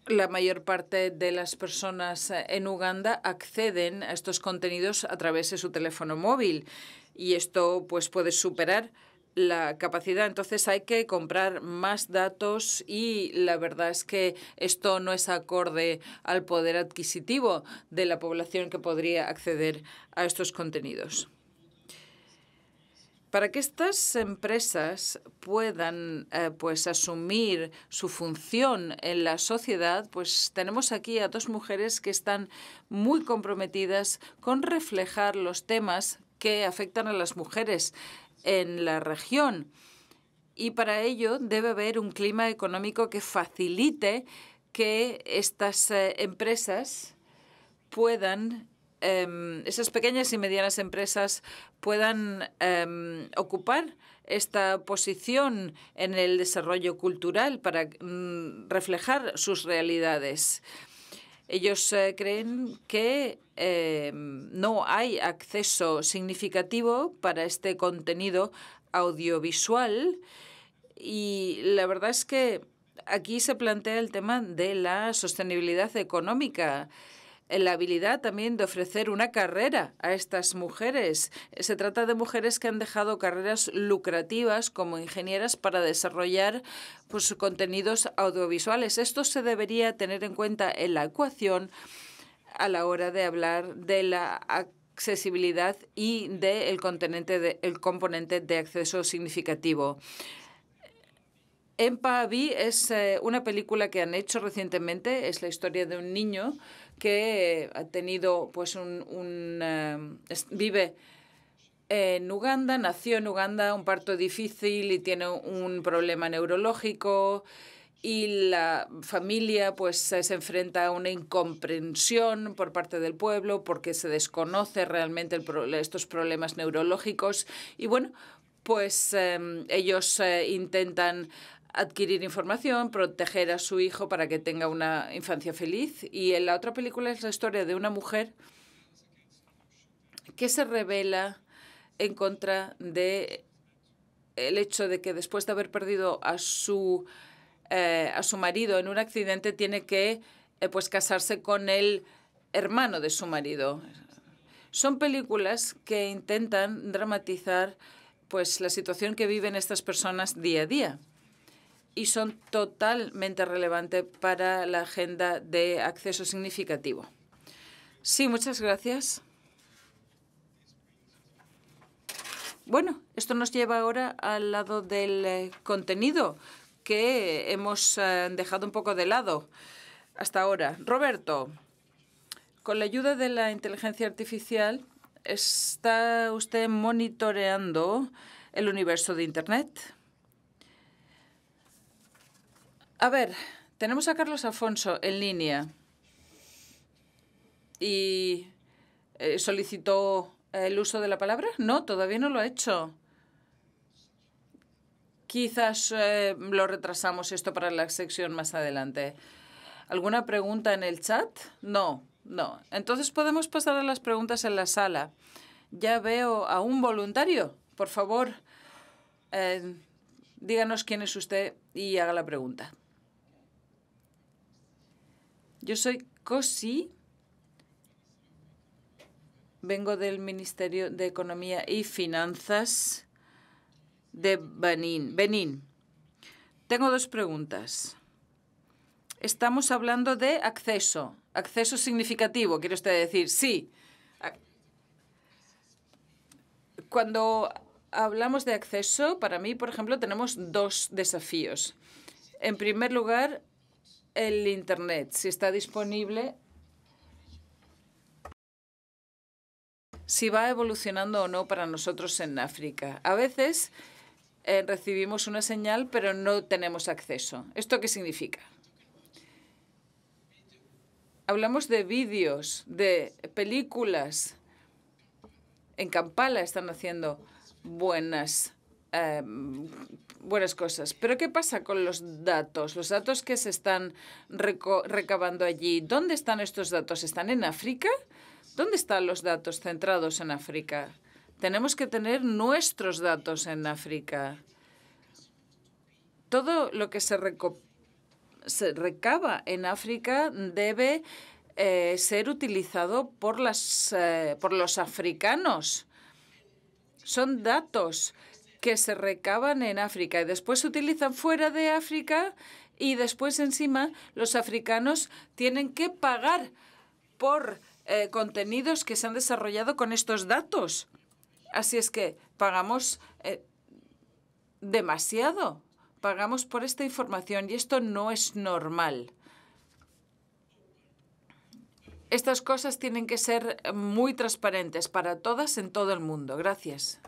La mayor parte de las personas eh, en Uganda acceden a estos contenidos a través de su teléfono móvil y esto pues, puede superar la capacidad. Entonces hay que comprar más datos y la verdad es que esto no es acorde al poder adquisitivo de la población que podría acceder a estos contenidos. Para que estas empresas puedan eh, pues asumir su función en la sociedad, pues tenemos aquí a dos mujeres que están muy comprometidas con reflejar los temas que afectan a las mujeres en la región. Y para ello debe haber un clima económico que facilite que estas eh, empresas puedan, em, esas pequeñas y medianas empresas puedan em, ocupar esta posición en el desarrollo cultural para mm, reflejar sus realidades. Ellos eh, creen que em, no hay acceso significativo para este contenido audiovisual y la verdad es que aquí se plantea el tema de la sostenibilidad económica la habilidad también de ofrecer una carrera a estas mujeres. Se trata de mujeres que han dejado carreras lucrativas como ingenieras para desarrollar pues, contenidos audiovisuales. Esto se debería tener en cuenta en la ecuación a la hora de hablar de la accesibilidad y del de el componente de acceso significativo. Empavi es eh, una película que han hecho recientemente, es la historia de un niño que ha tenido pues un, eh, vive en Uganda, nació en Uganda, un parto difícil y tiene un problema neurológico y la familia pues se enfrenta a una incomprensión por parte del pueblo porque se desconoce realmente estos problemas neurológicos y bueno pues eh, ellos eh, intentan adquirir información, proteger a su hijo para que tenga una infancia feliz. Y en la otra película es la historia de una mujer que se revela en contra de el hecho de que después de haber perdido a su eh, a su marido en un accidente tiene que eh, pues casarse con el hermano de su marido. Son películas que intentan dramatizar pues la situación que viven estas personas día a día y son totalmente relevantes para la agenda de acceso significativo. Sí, muchas gracias. Bueno, esto nos lleva ahora al lado del eh, contenido que hemos eh, dejado un poco de lado hasta ahora. Roberto, con la ayuda de la inteligencia artificial, ¿está usted monitoreando el universo de Internet? A ver, tenemos a Carlos Afonso en línea y eh, solicitó eh, el uso de la palabra. No, todavía no lo ha hecho. Quizás eh, lo retrasamos esto para la sección más adelante. ¿Alguna pregunta en el chat? No, no. Entonces podemos pasar a las preguntas en la sala. Ya veo a un voluntario. Por favor, díganos quién es usted y haga la pregunta. Yo soy COSI, vengo del Ministerio de Economía y Finanzas de Benin. Benín. Tengo dos preguntas. Estamos hablando de acceso, acceso significativo, quiere usted decir, sí. Cuando hablamos de acceso, para mí, por ejemplo, tenemos dos desafíos. En primer lugar, el Internet, si está disponible, si va evolucionando o no para nosotros en África. A veces eh, recibimos una señal, pero no tenemos acceso. ¿Esto qué significa? Hablamos de vídeos, de películas. En Kampala están haciendo buenas Em, buenas cosas. Pero ¿qué pasa con los datos? Los datos que se están recabando allí, ¿dónde están estos datos? ¿Están en África? ¿Dónde están los datos centrados en África? Tenemos que tener nuestros datos en África. Todo lo que se, recaba en África debe eh, ser utilizado eh, por los africanos. Son datos que se recaban en África y después se utilizan fuera de África y después encima los africanos tienen que pagar por eh, contenidos que se han desarrollado con estos datos. Así es que pagamos eh, demasiado, pagamos por esta información y esto no es normal. Estas cosas tienen que ser muy transparentes para todas en todo el mundo. Gracias.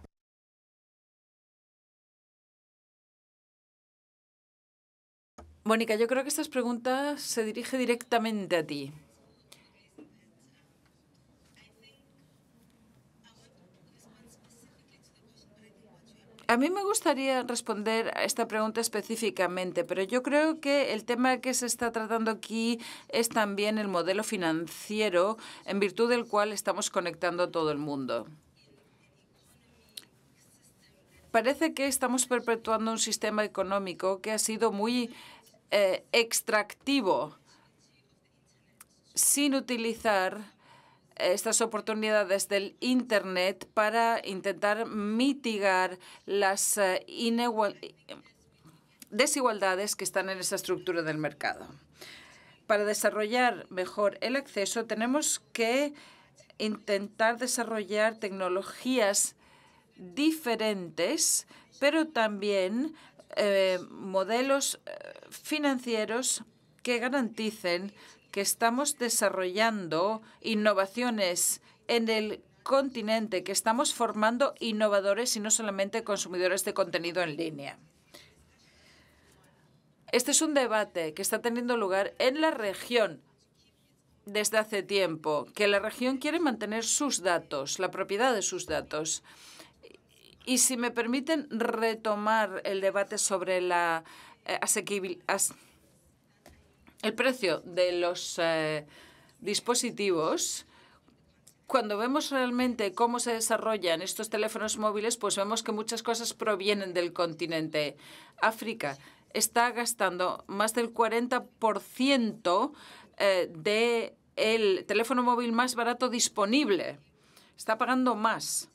Mónica, yo creo que estas preguntas se dirige directamente a ti. A mí me gustaría responder a esta pregunta específicamente, pero yo creo que el tema que se está tratando aquí es también el modelo financiero en virtud del cual estamos conectando a todo el mundo. Parece que estamos perpetuando un sistema económico que ha sido muy eh, extractivo sin utilizar eh, estas oportunidades del Internet para intentar mitigar las eh, desigualdades que están en esa estructura del mercado. Para desarrollar mejor el acceso tenemos que intentar desarrollar tecnologías diferentes, pero también eh, modelos eh, financieros que garanticen que estamos desarrollando innovaciones en el continente, que estamos formando innovadores y no solamente consumidores de contenido en línea. Este es un debate que está teniendo lugar en la región desde hace tiempo, que la región quiere mantener sus datos, la propiedad de sus datos. Y si me permiten retomar el debate sobre la eh, el precio de los eh, dispositivos, cuando vemos realmente cómo se desarrollan estos teléfonos móviles, pues vemos que muchas cosas provienen del continente África. Está gastando más del 40% del eh, de teléfono móvil más barato disponible. Está pagando más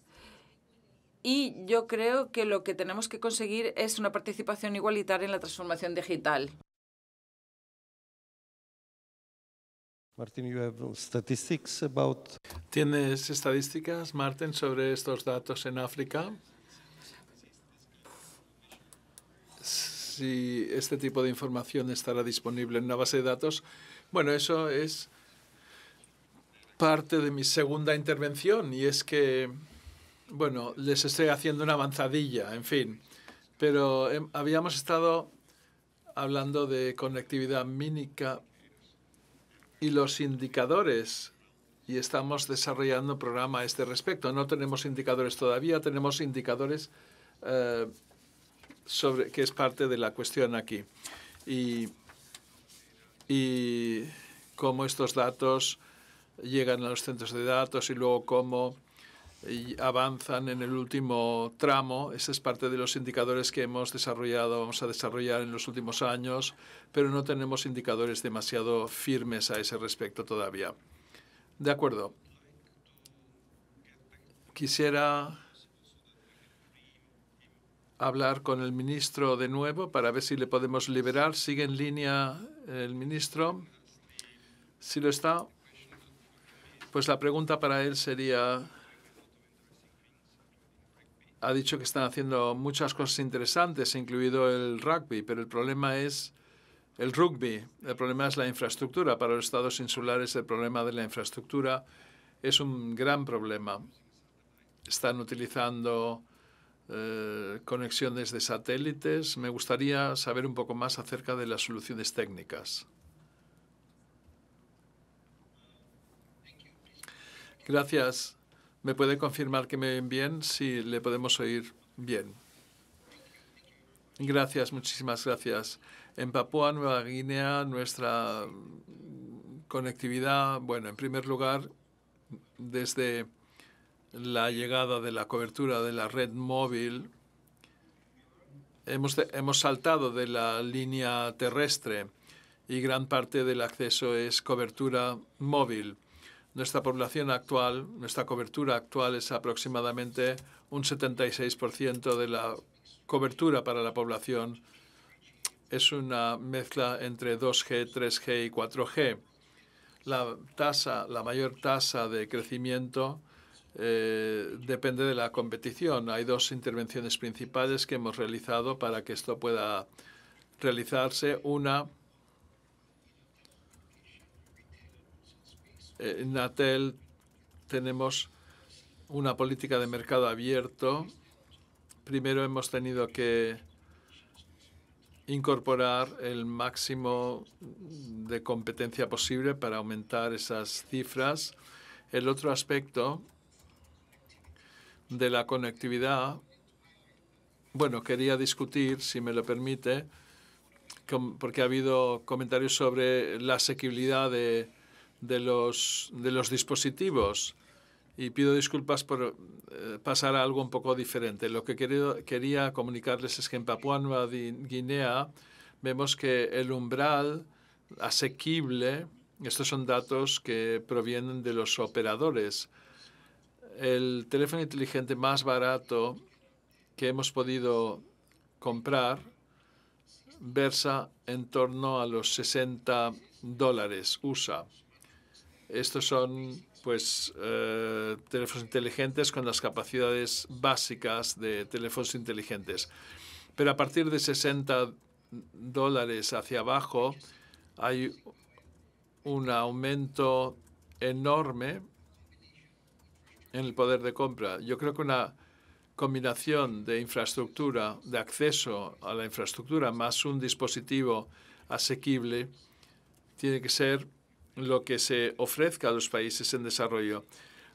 y yo creo que lo que tenemos que conseguir es una participación igualitaria en la transformación digital. ¿Tienes estadísticas, Martin, sobre estos datos en África? Si este tipo de información estará disponible en una base de datos. Bueno, eso es parte de mi segunda intervención y es que bueno, les estoy haciendo una avanzadilla, en fin. Pero em, habíamos estado hablando de conectividad mínica y los indicadores y estamos desarrollando un programa a este respecto. No tenemos indicadores todavía, tenemos indicadores eh, sobre que es parte de la cuestión aquí. y cómo estos datos llegan a los centros de datos y luego cómo avanzan en el último tramo. Ese es parte de los indicadores que hemos desarrollado, vamos a desarrollar en los últimos años, pero no tenemos indicadores demasiado firmes a ese respecto todavía. De acuerdo. Quisiera hablar con el ministro de nuevo para ver si le podemos liberar. ¿Sigue en línea el ministro? Si lo está, pues la pregunta para él sería ha dicho que están haciendo muchas cosas interesantes, incluido el rugby, pero el problema es el rugby, el problema es la infraestructura. Para los estados insulares el problema de la infraestructura es un gran problema. Están utilizando eh, conexiones de satélites. Me gustaría saber un poco más acerca de las soluciones técnicas. Gracias. ¿Me puede confirmar que me ven bien? Si le podemos oír bien. Gracias, muchísimas gracias. En Papúa Nueva Guinea, nuestra conectividad, bueno, en primer lugar, desde la llegada de la cobertura de la red móvil, hemos, hemos saltado de la línea terrestre y gran parte del acceso es cobertura móvil. Nuestra población actual, nuestra cobertura actual es aproximadamente un 76% de la cobertura para la población. Es una mezcla entre 2G, 3G y 4G. La tasa, la mayor tasa de crecimiento eh, depende de la competición. Hay dos intervenciones principales que hemos realizado para que esto pueda realizarse. Una Eh, en Natel tenemos una política de mercado abierto. Primero hemos tenido que incorporar el máximo de competencia posible para aumentar esas cifras. El otro aspecto de la conectividad, bueno, quería discutir, si me lo permite, porque ha habido comentarios sobre la asequibilidad de de los, dispositivos y pido disculpas por eh, pasar a algo un poco diferente. Lo que quería comunicarles es que en Papua Nueva Guinea vemos que el umbral asequible, estos son datos que provienen de los operadores, el teléfono inteligente más barato que hemos podido comprar versa en torno a los 60 dólares USA. Estos son pues eh, teléfonos inteligentes con las capacidades básicas de teléfonos inteligentes. Pero a partir de 60 dólares hacia abajo hay un aumento enorme en el poder de compra. Yo creo que una combinación de infraestructura, de acceso a la infraestructura, más un dispositivo asequible, tiene que ser lo que se ofrezca a los países en desarrollo.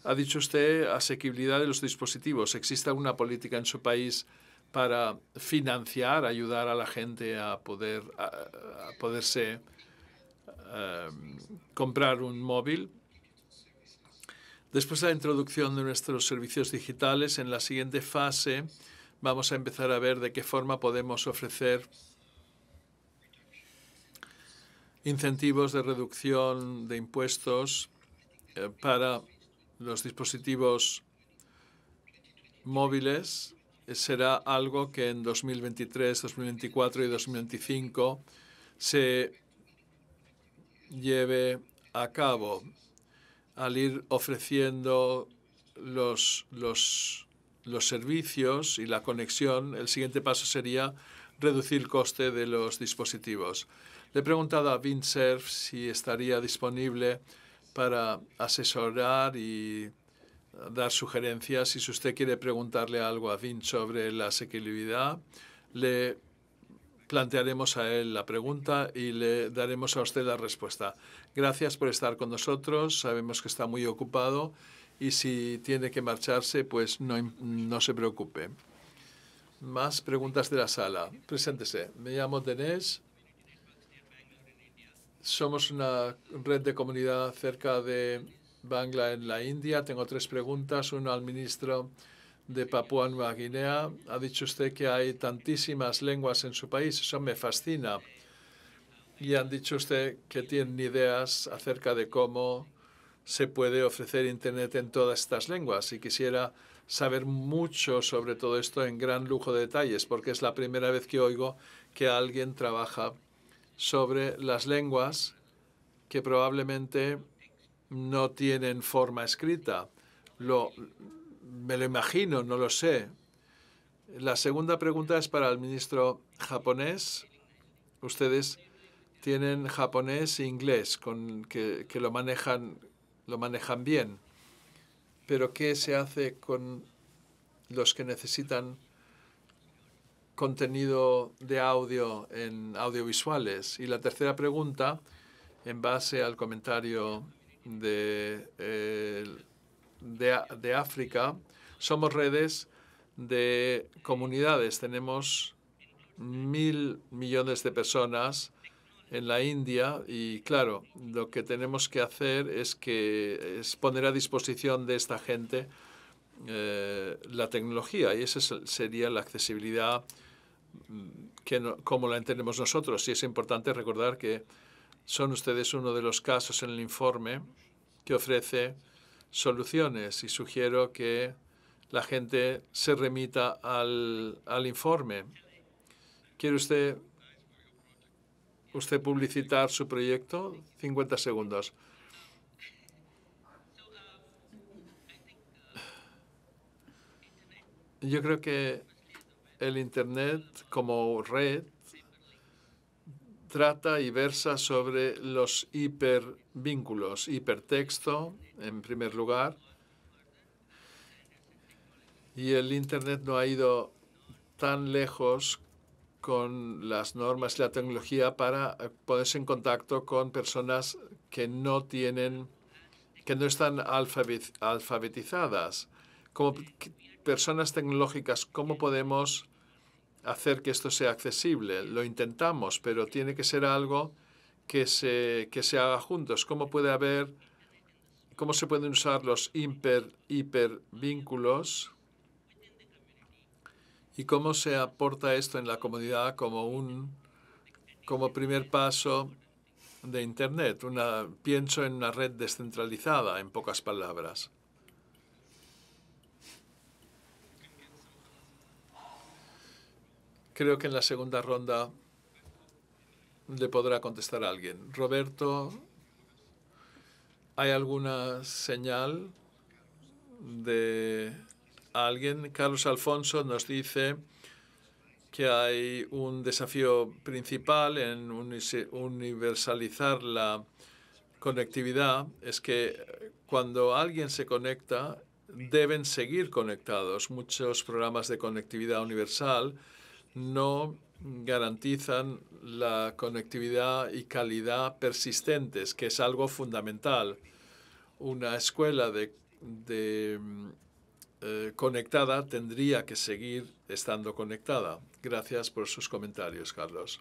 Ha dicho usted asequibilidad de los dispositivos. ¿Existe alguna política en su país para financiar, ayudar a la gente a poder a, poderse eh, comprar un móvil? Después de la introducción de nuestros servicios digitales, en la siguiente fase vamos a empezar a ver de qué forma podemos ofrecer incentivos de reducción de impuestos eh, para los dispositivos móviles eh, será algo que en 2023, 2024 y 2025 se lleve a cabo al ir ofreciendo los, los, servicios y la conexión, el siguiente paso sería reducir el coste de los dispositivos. Le he preguntado a Vincef si estaría disponible para asesorar y dar sugerencias. Y si usted quiere preguntarle algo a Vince sobre la asequibilidad, le plantearemos a él la pregunta y le daremos a usted la respuesta. Gracias por estar con nosotros. Sabemos que está muy ocupado y si tiene que marcharse, pues no, no se preocupe. Más preguntas de la sala. Preséntese. Me llamo Denise. Somos una red de comunidad cerca de Bangla en la India. Tengo tres preguntas. Una al ministro de Papúa Nueva Guinea. Ha dicho usted que hay tantísimas lenguas en su país. Eso me fascina. Y han dicho usted que tienen ideas acerca de cómo se puede ofrecer Internet en todas estas lenguas. Y quisiera saber mucho sobre todo esto en gran lujo de detalles, porque es la primera vez que oigo que alguien trabaja sobre las lenguas que probablemente no tienen forma escrita. me lo imagino, no lo sé. La segunda pregunta es para el ministro japonés. Ustedes tienen japonés e inglés, con, que, lo, manejan, lo manejan bien. Pero ¿qué se hace con los que necesitan contenido de audio en audiovisuales? Y la tercera pregunta, en base al comentario de, de, África, somos redes de comunidades. Tenemos mil millones de personas en la India y claro, lo que tenemos que hacer es que es poner a disposición de esta gente eh, la tecnología y esa sería la accesibilidad que como la entendemos nosotros. Y es importante recordar que son ustedes uno de los casos en el informe que ofrece soluciones y sugiero que la gente se remita al, al informe. ¿Quiere usted, usted publicitar su proyecto? 50 segundos. Yo creo que el Internet como red trata y versa sobre los hipervínculos, hipertexto en primer lugar. Y el Internet no ha ido tan lejos con las normas y la tecnología para ponerse en contacto con personas que no tienen, que no están alfabetizadas. Como personas tecnológicas, ¿cómo podemos hacer que esto sea accesible? Lo intentamos, pero tiene que ser algo que se, haga juntos. ¿Cómo puede haber, cómo se pueden usar los hiper, hiper ¿Y cómo se aporta esto en la comunidad como un como primer paso de Internet? Una, pienso en una red descentralizada, en pocas palabras. Creo que en la segunda ronda le podrá contestar alguien. Roberto, ¿hay alguna señal de alguien? Carlos Alfonso nos dice que hay un desafío principal en universalizar la conectividad, es que cuando alguien se conecta, deben seguir conectados. Muchos programas de conectividad universal no garantizan la conectividad y calidad persistentes, que es algo fundamental. Una escuela eh, conectada tendría que seguir estando conectada. Gracias por sus comentarios, Carlos.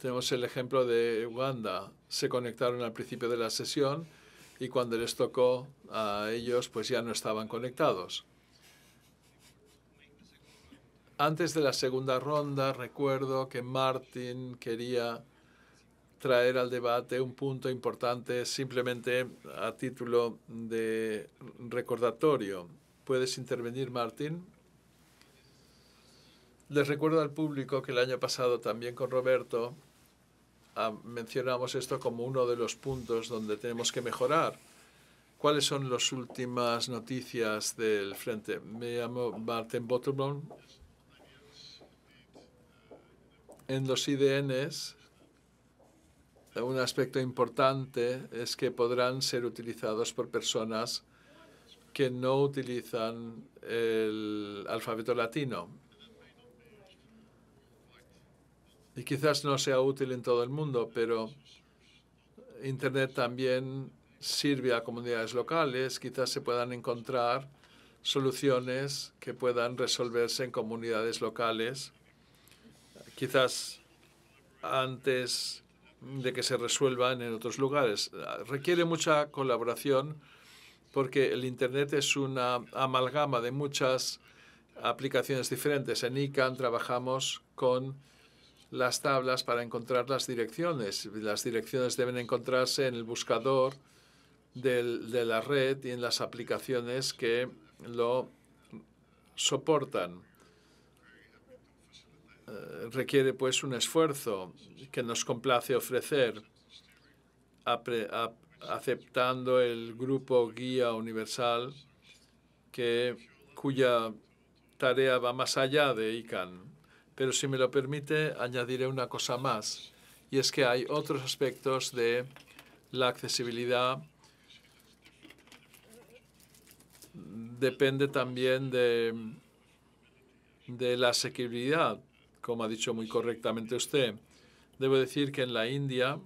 Tenemos el ejemplo de Uganda. Se conectaron al principio de la sesión y cuando les tocó a ellos, pues ya no estaban conectados. Antes de la segunda ronda, recuerdo que Martin quería traer al debate un punto importante simplemente a título de recordatorio. ¿Puedes intervenir, Martín? Les recuerdo al público que el año pasado también con Roberto ah, mencionamos esto como uno de los puntos donde tenemos que mejorar. ¿Cuáles son las últimas noticias del frente? Me llamo Martin Bottlebone, en los IDNs, un aspecto importante es que podrán ser utilizados por personas que no utilizan el alfabeto latino. Y quizás no sea útil en todo el mundo, pero Internet también sirve a comunidades locales. Quizás se puedan encontrar soluciones que puedan resolverse en comunidades locales quizás antes de que se resuelvan en otros lugares. Requiere mucha colaboración porque el Internet es una amalgama de muchas aplicaciones diferentes. En ICANN trabajamos con las tablas para encontrar las direcciones. Las direcciones deben encontrarse en el buscador de la red y en las aplicaciones que lo soportan. Eh, requiere pues un esfuerzo que nos complace ofrecer, aceptando el grupo guía universal cuya tarea va más allá de ICANN. Pero si me lo permite, añadiré una cosa más, y es que hay otros aspectos de la accesibilidad. Depende también de, de la asequibilidad como ha dicho muy correctamente usted. Debo decir que en la India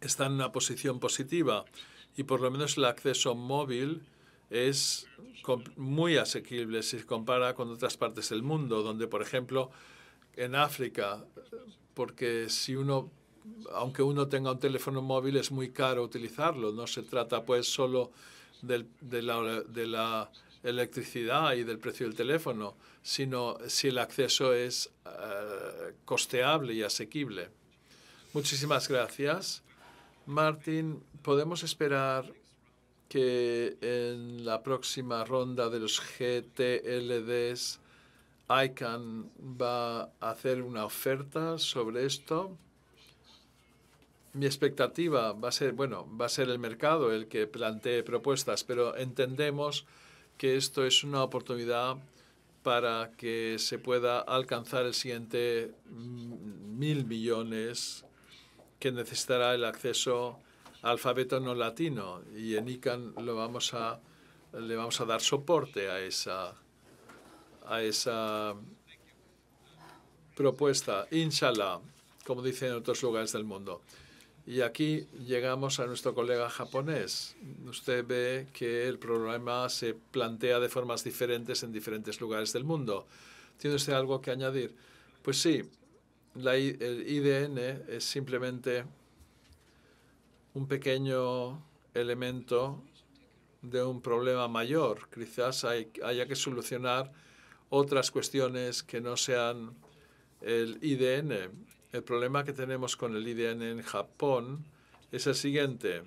está en una posición positiva y por lo menos el acceso móvil es muy asequible si se compara con otras partes del mundo, donde, por ejemplo, en África, porque si uno, aunque uno tenga un teléfono móvil, es muy caro utilizarlo. No se trata, pues, solo de la electricidad y del precio del teléfono, sino si el acceso es eh, costeable y asequible. Muchísimas gracias. Martín, podemos esperar que en la próxima ronda de los GTLDs ICANN va a hacer una oferta sobre esto. Mi expectativa va a ser, bueno, va a ser el mercado el que plantee propuestas, pero entendemos que esto es una oportunidad para que se pueda alcanzar el siguiente mm, mil millones que necesitará el acceso al alfabeto no latino. Y en ICANN le vamos a dar soporte a esa, a esa propuesta. Inshallah, como dicen en otros lugares del mundo. Y aquí llegamos a nuestro colega japonés. Usted ve que el problema se plantea de formas diferentes en diferentes lugares del mundo. ¿Tiene usted algo que añadir? Pues sí, el IDN es simplemente un pequeño elemento de un problema mayor. Quizás hay, haya que solucionar otras cuestiones que no sean el IDN. El problema que tenemos con el IDN en Japón es el siguiente.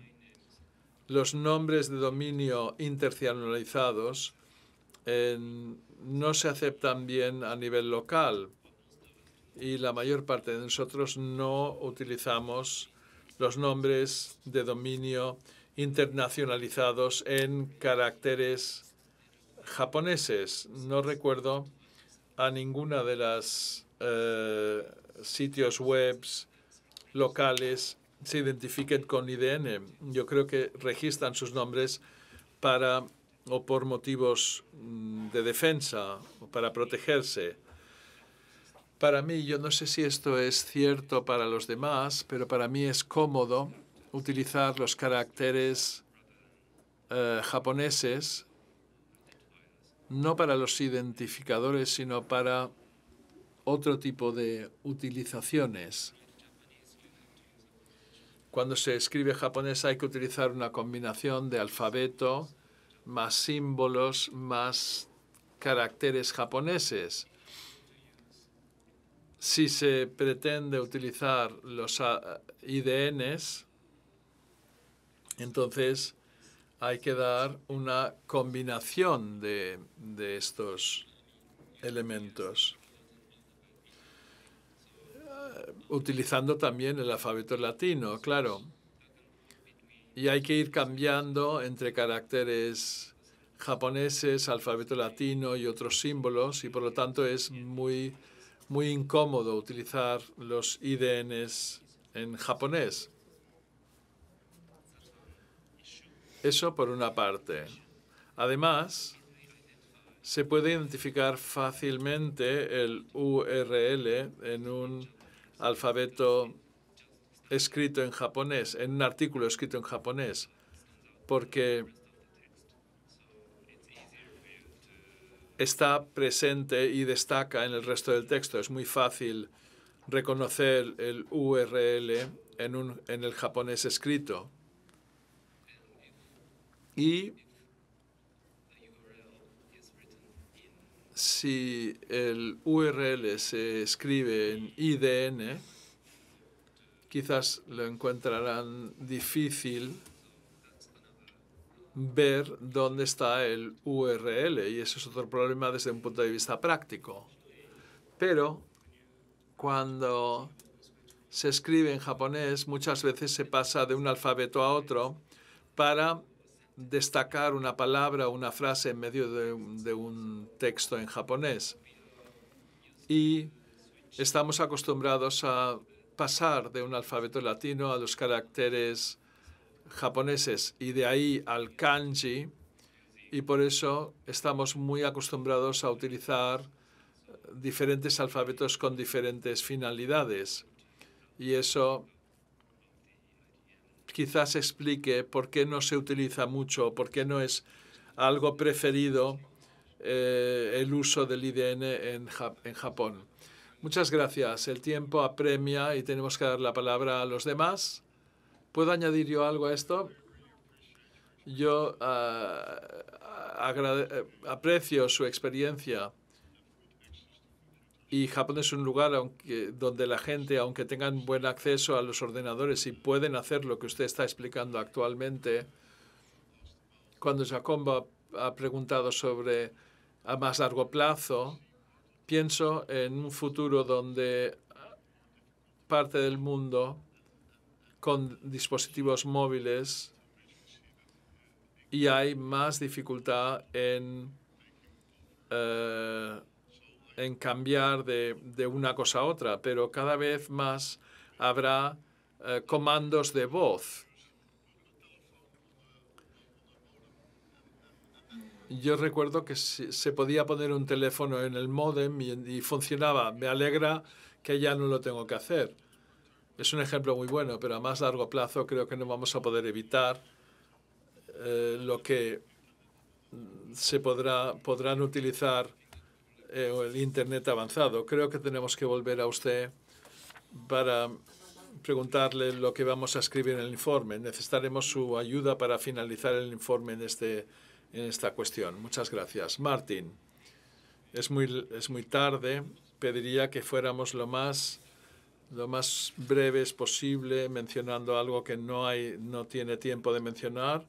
Los nombres de dominio internacionalizados no se aceptan bien a nivel local y la mayor parte de nosotros no utilizamos los nombres de dominio internacionalizados en caracteres japoneses. No recuerdo a ninguna de las eh, sitios webs locales se identifiquen con IDN. Yo creo que registran sus nombres para o por motivos mm, de defensa o para protegerse. Para mí, yo no sé si esto es cierto para los demás, pero para mí es cómodo utilizar los caracteres eh, japoneses no para los identificadores, sino para otro tipo de utilizaciones. Cuando se escribe japonés hay que utilizar una combinación de alfabeto más símbolos más caracteres japoneses. Si se pretende utilizar los ah, IDNs, entonces hay que dar una combinación de, de estos elementos utilizando también el alfabeto latino, claro. Y hay que ir cambiando entre caracteres japoneses, alfabeto latino y otros símbolos, y por lo tanto es muy, muy incómodo utilizar los IDNs en japonés. Eso por una parte. Además, se puede identificar fácilmente el URL en un alfabeto escrito en japonés, en un artículo escrito en japonés, porque está presente y destaca en el resto del texto. Es muy fácil reconocer el URL en, un, en el japonés escrito. Y si el URL se escribe en IDN, quizás lo encontrarán difícil ver dónde está el URL y eso es otro problema desde un punto de vista práctico. Pero cuando se escribe en japonés muchas veces se pasa de un alfabeto a otro para destacar una palabra o una frase en medio de, un texto en japonés. Y estamos acostumbrados a pasar de un alfabeto latino a los caracteres japoneses y de ahí al kanji y por eso estamos muy acostumbrados a utilizar diferentes alfabetos con diferentes finalidades y eso quizás explique por qué no se utiliza mucho, por qué no es algo preferido eh, el uso del IDN en, Japón. Muchas gracias. El tiempo apremia y tenemos que dar la palabra a los demás. ¿Puedo añadir yo algo a esto? Yo ah, eh, aprecio su experiencia. Y Japón es un lugar donde la gente, aunque tengan buen acceso a los ordenadores y pueden hacer lo que usted está explicando actualmente, cuando Jacob ha preguntado sobre a más largo plazo, pienso en un futuro donde parte del mundo con dispositivos móviles y hay más dificultad en... Eh, en cambiar de, de, una cosa a otra, pero cada vez más habrá eh, comandos de voz. Yo recuerdo que se, podía poner un teléfono en el modem y, funcionaba. Me alegra que ya no lo tengo que hacer. Es un ejemplo muy bueno, pero a más largo plazo creo que no vamos a poder evitar eh, lo que mm, se podrá, podrán utilizar eh, el Internet avanzado. Creo que tenemos que volver a usted para preguntarle lo que vamos a escribir en el informe. Necesitaremos su ayuda para finalizar el informe en, este, en esta cuestión. Muchas gracias. Martín, es muy, es muy tarde. Pediría que fuéramos lo más lo más breves posible, mencionando algo que no, hay, no tiene tiempo de mencionar.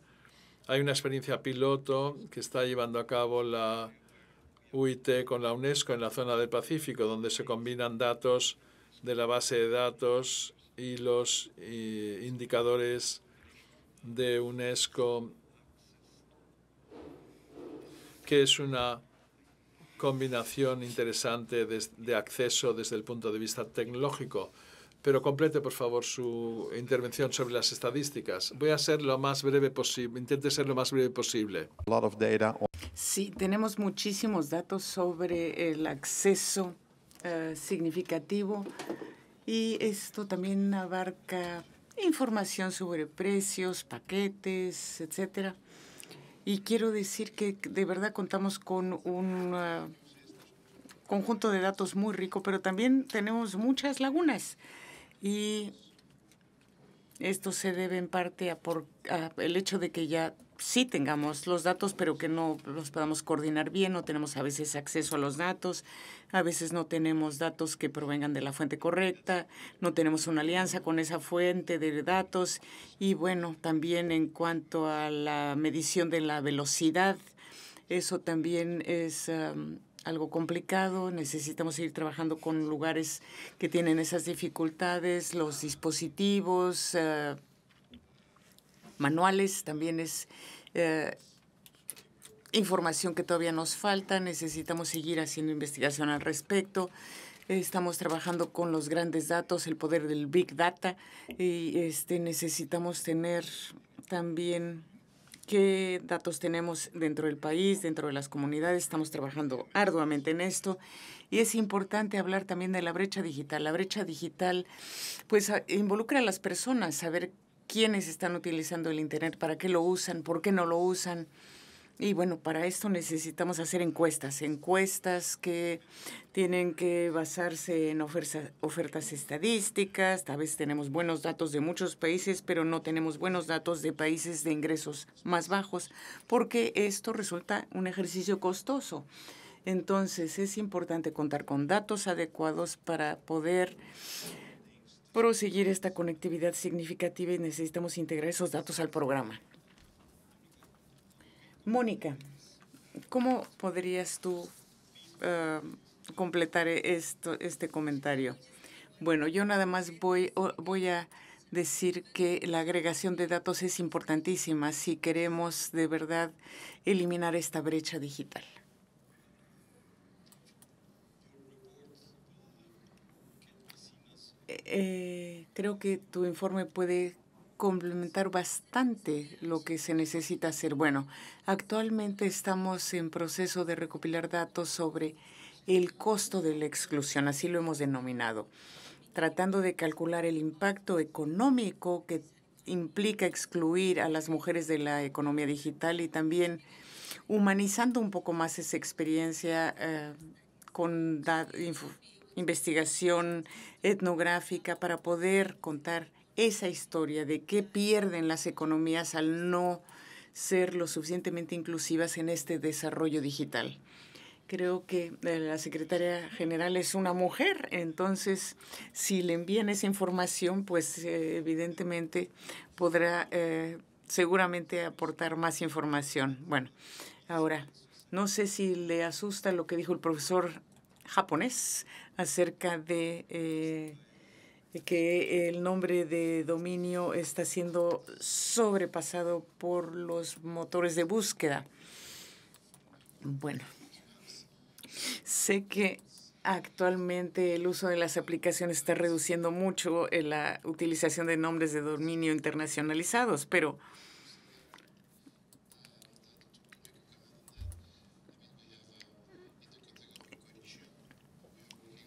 Hay una experiencia piloto que está llevando a cabo la UIT con la UNESCO en la zona del Pacífico, donde se combinan datos de la base de datos y los indicadores de UNESCO, que es una combinación interesante de acceso desde el punto de vista tecnológico pero complete, por favor, su intervención sobre las estadísticas. Voy a ser lo más breve posible, intente ser lo más breve posible. Sí, tenemos muchísimos datos sobre el acceso eh, significativo y esto también abarca información sobre precios, paquetes, etcétera. Y quiero decir que de verdad contamos con un eh, conjunto de datos muy rico, pero también tenemos muchas lagunas. Y esto se debe en parte a, por, el hecho de que ya sí tengamos los datos, pero que no los podamos coordinar bien, no tenemos a veces acceso a los datos, a veces no tenemos datos que provengan de la fuente correcta, no tenemos una alianza con esa fuente de datos y bueno, también en cuanto a la medición de la velocidad, eso también es algo complicado, necesitamos seguir trabajando con lugares que tienen esas dificultades, los dispositivos, eh, manuales también es... Eh, información que todavía nos falta, necesitamos seguir haciendo investigación al respecto. Estamos trabajando con los grandes datos, el poder del big data y este necesitamos tener también qué datos tenemos dentro del país, dentro de las comunidades. Estamos trabajando arduamente en esto. Y es importante hablar también de la brecha digital. La brecha digital, pues, involucra a las personas, saber quiénes están utilizando el Internet, para qué lo usan, por qué no lo usan. Y bueno, para esto necesitamos hacer encuestas, encuestas que tienen que basarse en ofertas estadísticas, tal vez tenemos buenos datos de muchos países, pero no tenemos buenos datos de países de ingresos más bajos, porque esto resulta un ejercicio costoso. Entonces es importante contar con datos adecuados para poder proseguir esta conectividad significativa y necesitamos integrar esos datos al programa. Mónica, ¿cómo podrías tú eh, completar esto, este comentario? Bueno, yo nada más voy, voy a decir que la agregación de datos es importantísima si queremos de verdad eliminar esta brecha digital. Eh, eh, creo que tu informe puede complementar bastante lo que se necesita hacer. Bueno, actualmente estamos en proceso de recopilar datos sobre el costo de la exclusión, así lo hemos denominado, tratando de calcular el impacto económico que implica excluir a las mujeres de la economía digital y también humanizando un poco más esa experiencia eh, con investigación etnográfica para poder contar esa historia de qué pierden las economías al no ser lo suficientemente inclusivas en este desarrollo digital. Creo que eh, la secretaria general es una mujer, entonces si le envían esa información, pues eh, evidentemente podrá eh, seguramente aportar más información. Bueno, ahora, no sé si le asusta lo que dijo el profesor japonés acerca de que el nombre de dominio está siendo sobrepasado por los motores de búsqueda. Bueno, sé que actualmente el uso de las aplicaciones está reduciendo mucho eh, la utilización de nombres de dominio internacionalizados, pero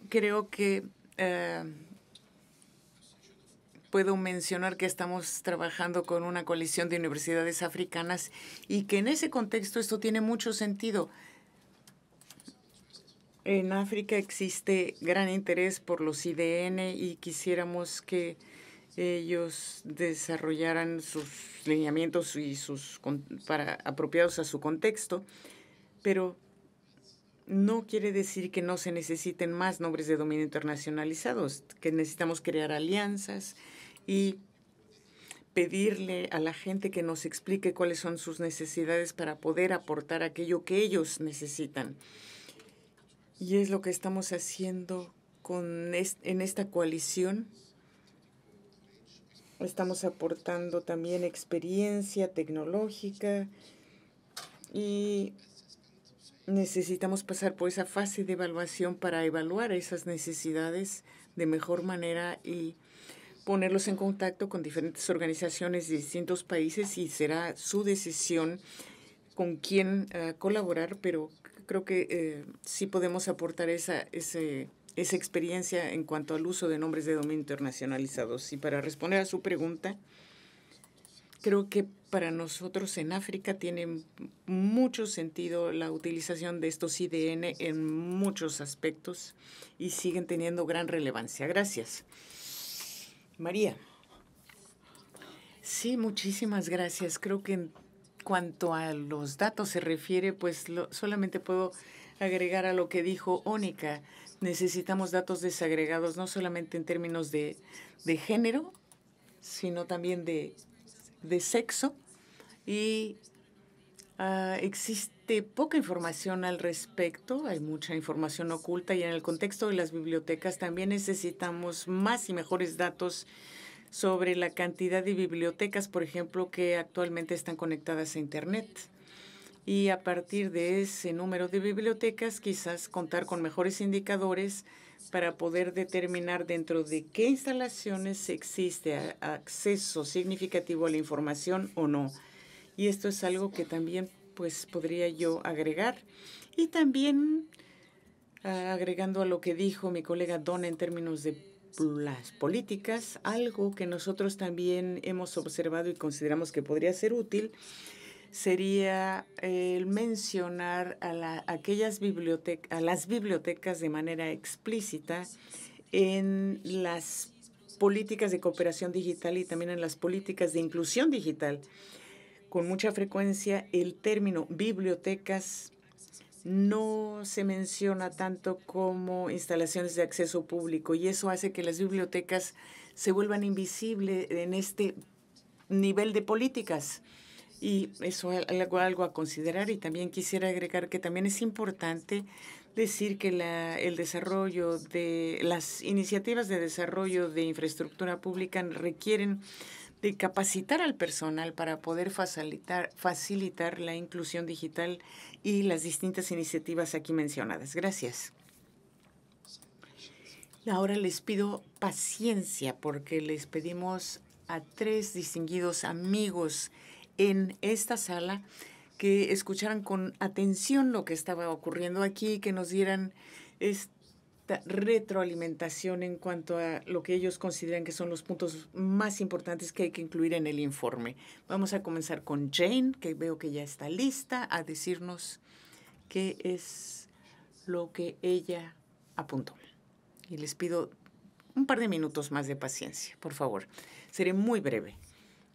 creo que... Eh, puedo mencionar que estamos trabajando con una coalición de universidades africanas y que en ese contexto esto tiene mucho sentido. En África existe gran interés por los IDN y quisiéramos que ellos desarrollaran sus lineamientos y sus apropiados a su contexto, pero no quiere decir que no se necesiten más nombres de dominio internacionalizados, que necesitamos crear alianzas, y pedirle a la gente que nos explique cuáles son sus necesidades para poder aportar aquello que ellos necesitan. Y es lo que estamos haciendo con en esta coalición. Estamos aportando también experiencia tecnológica y necesitamos pasar por esa fase de evaluación para evaluar esas necesidades de mejor manera y ponerlos en contacto con diferentes organizaciones de distintos países y será su decisión con quién eh, colaborar, pero creo que eh, sí podemos aportar esa, ese, esa experiencia en cuanto al uso de nombres de dominio internacionalizados. Y para responder a su pregunta, creo que para nosotros en África tiene mucho sentido la utilización de estos IDN en muchos aspectos y siguen teniendo gran relevancia. Gracias. María. Sí, muchísimas gracias. Creo que en cuanto a los datos se refiere, pues solamente puedo agregar a lo que dijo Ónica. Necesitamos datos desagregados, no solamente en términos de, género, sino también de, sexo. Y ah, existe este, poca información al respecto, hay mucha información oculta y en el contexto de las bibliotecas también necesitamos más y mejores datos sobre la cantidad de bibliotecas, por ejemplo, que actualmente están conectadas a Internet. Y a partir de ese número de bibliotecas, quizás contar con mejores indicadores para poder determinar dentro de qué instalaciones existe acceso significativo a la información o no. Y esto es algo que también pues podría yo agregar. Y también ah, agregando a lo que dijo mi colega Don en términos de las políticas, algo que nosotros también hemos observado y consideramos que podría ser útil sería el mencionar a, aquellas a las bibliotecas de manera explícita en las políticas de cooperación digital y también en las políticas de inclusión digital con mucha frecuencia el término bibliotecas no se menciona tanto como instalaciones de acceso público y eso hace que las bibliotecas se vuelvan invisibles en este nivel de políticas. Y eso es algo, a considerar y también quisiera agregar que también es importante decir que la, el desarrollo de las iniciativas de desarrollo de infraestructura pública requieren de capacitar al personal para poder facilitar, la inclusión digital y las distintas iniciativas aquí mencionadas. Gracias. Ahora les pido paciencia porque les pedimos a tres distinguidos amigos en esta sala que escucharan con atención lo que estaba ocurriendo aquí, que nos dieran este retroalimentación en cuanto a lo que ellos consideran que son los puntos más importantes que hay que incluir en el informe. Vamos a comenzar con Jane, que veo que ya está lista a decirnos qué es lo que ella apuntó. Y les pido un par de minutos más de paciencia, por favor. Seré muy breve.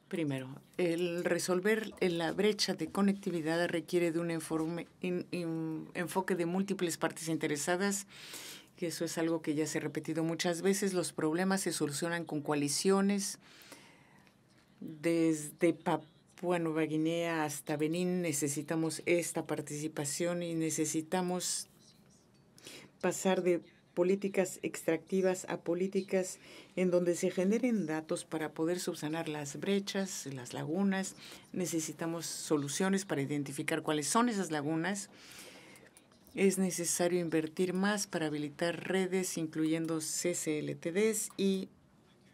Primero, el resolver la brecha de conectividad requiere de un enfoque de múltiples partes interesadas que eso es algo que ya se ha repetido muchas veces, los problemas se solucionan con coaliciones. Desde Papua Nueva Guinea hasta Benín necesitamos esta participación y necesitamos pasar de políticas extractivas a políticas en donde se generen datos para poder subsanar las brechas, las lagunas. Necesitamos soluciones para identificar cuáles son esas lagunas es necesario invertir más para habilitar redes, incluyendo CCLTDs y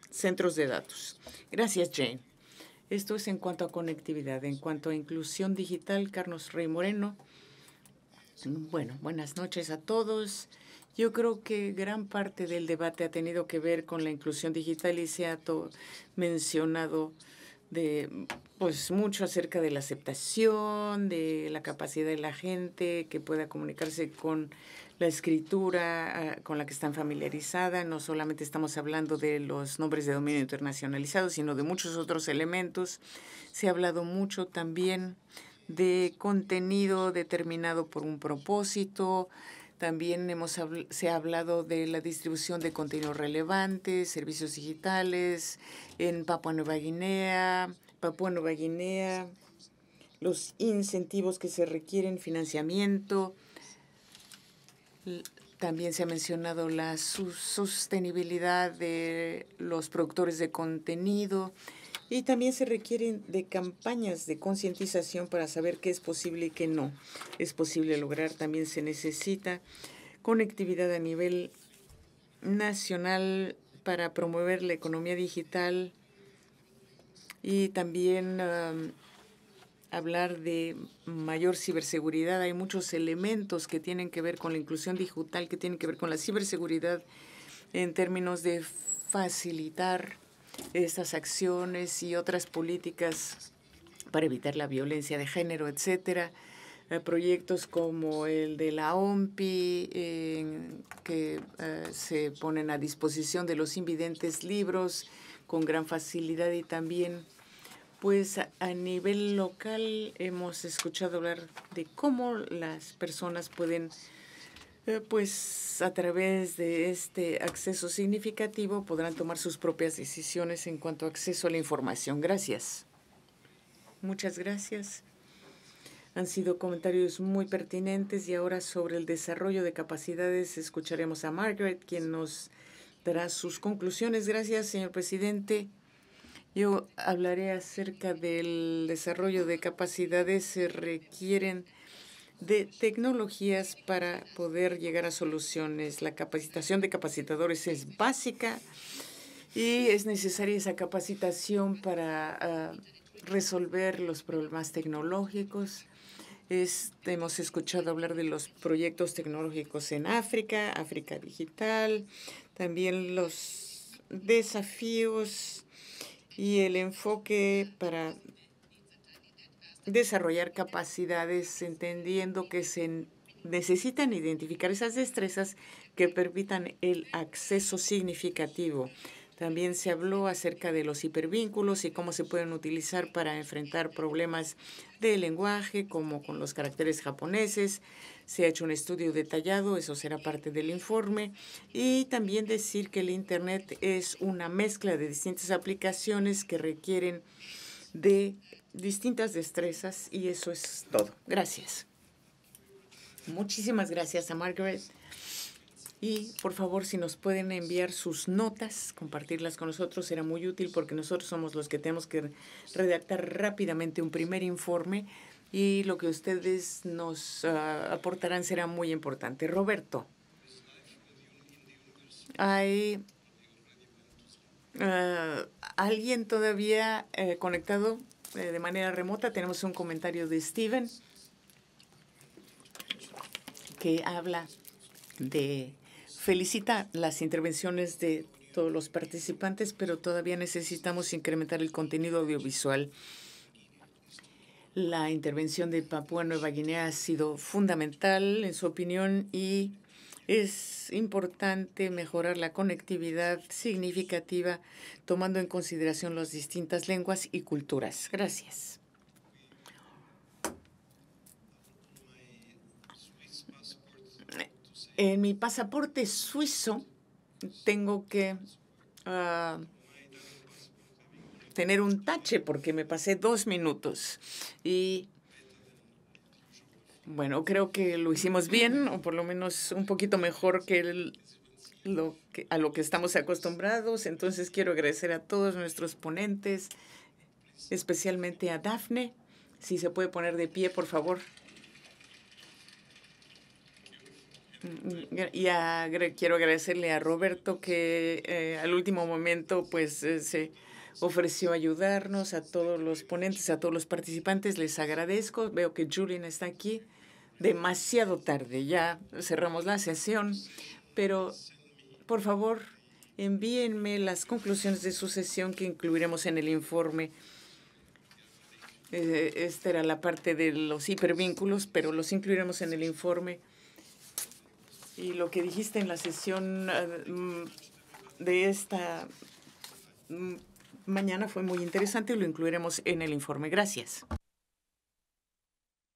centros de datos. Gracias, Jane. Esto es en cuanto a conectividad. En cuanto a inclusión digital, Carlos Rey Moreno. Bueno, buenas noches a todos. Yo creo que gran parte del debate ha tenido que ver con la inclusión digital y se ha mencionado de pues mucho acerca de la aceptación, de la capacidad de la gente que pueda comunicarse con la escritura ah, con la que están familiarizadas. No solamente estamos hablando de los nombres de dominio internacionalizado, sino de muchos otros elementos. Se ha hablado mucho también de contenido determinado por un propósito, también hemos se ha hablado de la distribución de contenidos relevantes, servicios digitales en Papua Nueva Guinea, Papua Nueva Guinea, los incentivos que se requieren, financiamiento. También se ha mencionado la sostenibilidad de los productores de contenido y también se requieren de campañas de concientización para saber qué es posible y qué no es posible lograr. También se necesita conectividad a nivel nacional para promover la economía digital y también hablar de mayor ciberseguridad. Hay muchos elementos que tienen que ver con la inclusión digital, que tienen que ver con la ciberseguridad en términos de facilitar estas acciones y otras políticas para evitar la violencia de género, etcétera. Eh, proyectos como el de la OMPI, que eh, se ponen a disposición de los invidentes libros con gran facilidad y también, pues a nivel local hemos escuchado hablar de cómo las personas pueden eh, pues a través de este acceso significativo podrán tomar sus propias decisiones en cuanto a acceso a la información. Gracias. Muchas gracias. Han sido comentarios muy pertinentes y ahora sobre el desarrollo de capacidades escucharemos a Margaret, quien nos dará sus conclusiones. Gracias, señor presidente. Yo hablaré acerca del desarrollo de capacidades. Se requieren de tecnologías para poder llegar a soluciones. La capacitación de capacitadores es básica y es necesaria esa capacitación para ah, resolver los problemas tecnológicos. hemos escuchado hablar de los proyectos tecnológicos en África, África Digital, también los desafíos y el enfoque para desarrollar capacidades entendiendo que se necesitan identificar esas destrezas que permitan el acceso significativo. También se habló acerca de los hipervínculos y cómo se pueden utilizar para enfrentar problemas de lenguaje, como con los caracteres japoneses. Se ha hecho un estudio detallado, eso será parte del informe. Y también decir que el Internet es una mezcla de distintas aplicaciones que requieren de distintas destrezas y eso es todo. Gracias. Muchísimas gracias a Margaret. Y por favor, si nos pueden enviar sus notas, compartirlas con nosotros, será muy útil porque nosotros somos los que tenemos que redactar rápidamente un primer informe y lo que ustedes nos ah, aportarán será muy importante. Roberto, ¿hay ah, alguien todavía eh, conectado? Eh, de manera remota. Tenemos un comentario de Steven que habla de felicita las intervenciones de todos los participantes, pero todavía necesitamos incrementar el contenido audiovisual. La intervención de Papua Nueva Guinea ha sido fundamental, en su opinión, y es importante mejorar la conectividad significativa tomando en consideración las distintas lenguas y culturas. Gracias. En mi pasaporte suizo tengo que ah, tener un tache porque me pasé dos minutos y bueno, creo que lo hicimos bien, o por lo menos un poquito mejor que, lo que, a lo que estamos acostumbrados. Entonces quiero agradecer a todos nuestros ponentes, especialmente a Dafne. Si se puede poner de pie, por favor. Mm, y quiero agradecerle a Roberto que eh, al último momento pues eh, se ofreció ayudarnos a todos los ponentes, a todos los participantes. Les agradezco. Veo que Julian está aquí demasiado tarde. Ya cerramos la sesión, pero por favor envíenme las conclusiones de su sesión que incluiremos en el informe. Eh, esta era la parte de los hipervínculos, pero los incluiremos en el informe. Y lo que dijiste en la sesión eh, mm, de esta mm, mañana fue muy interesante y lo incluiremos en el informe. Gracias.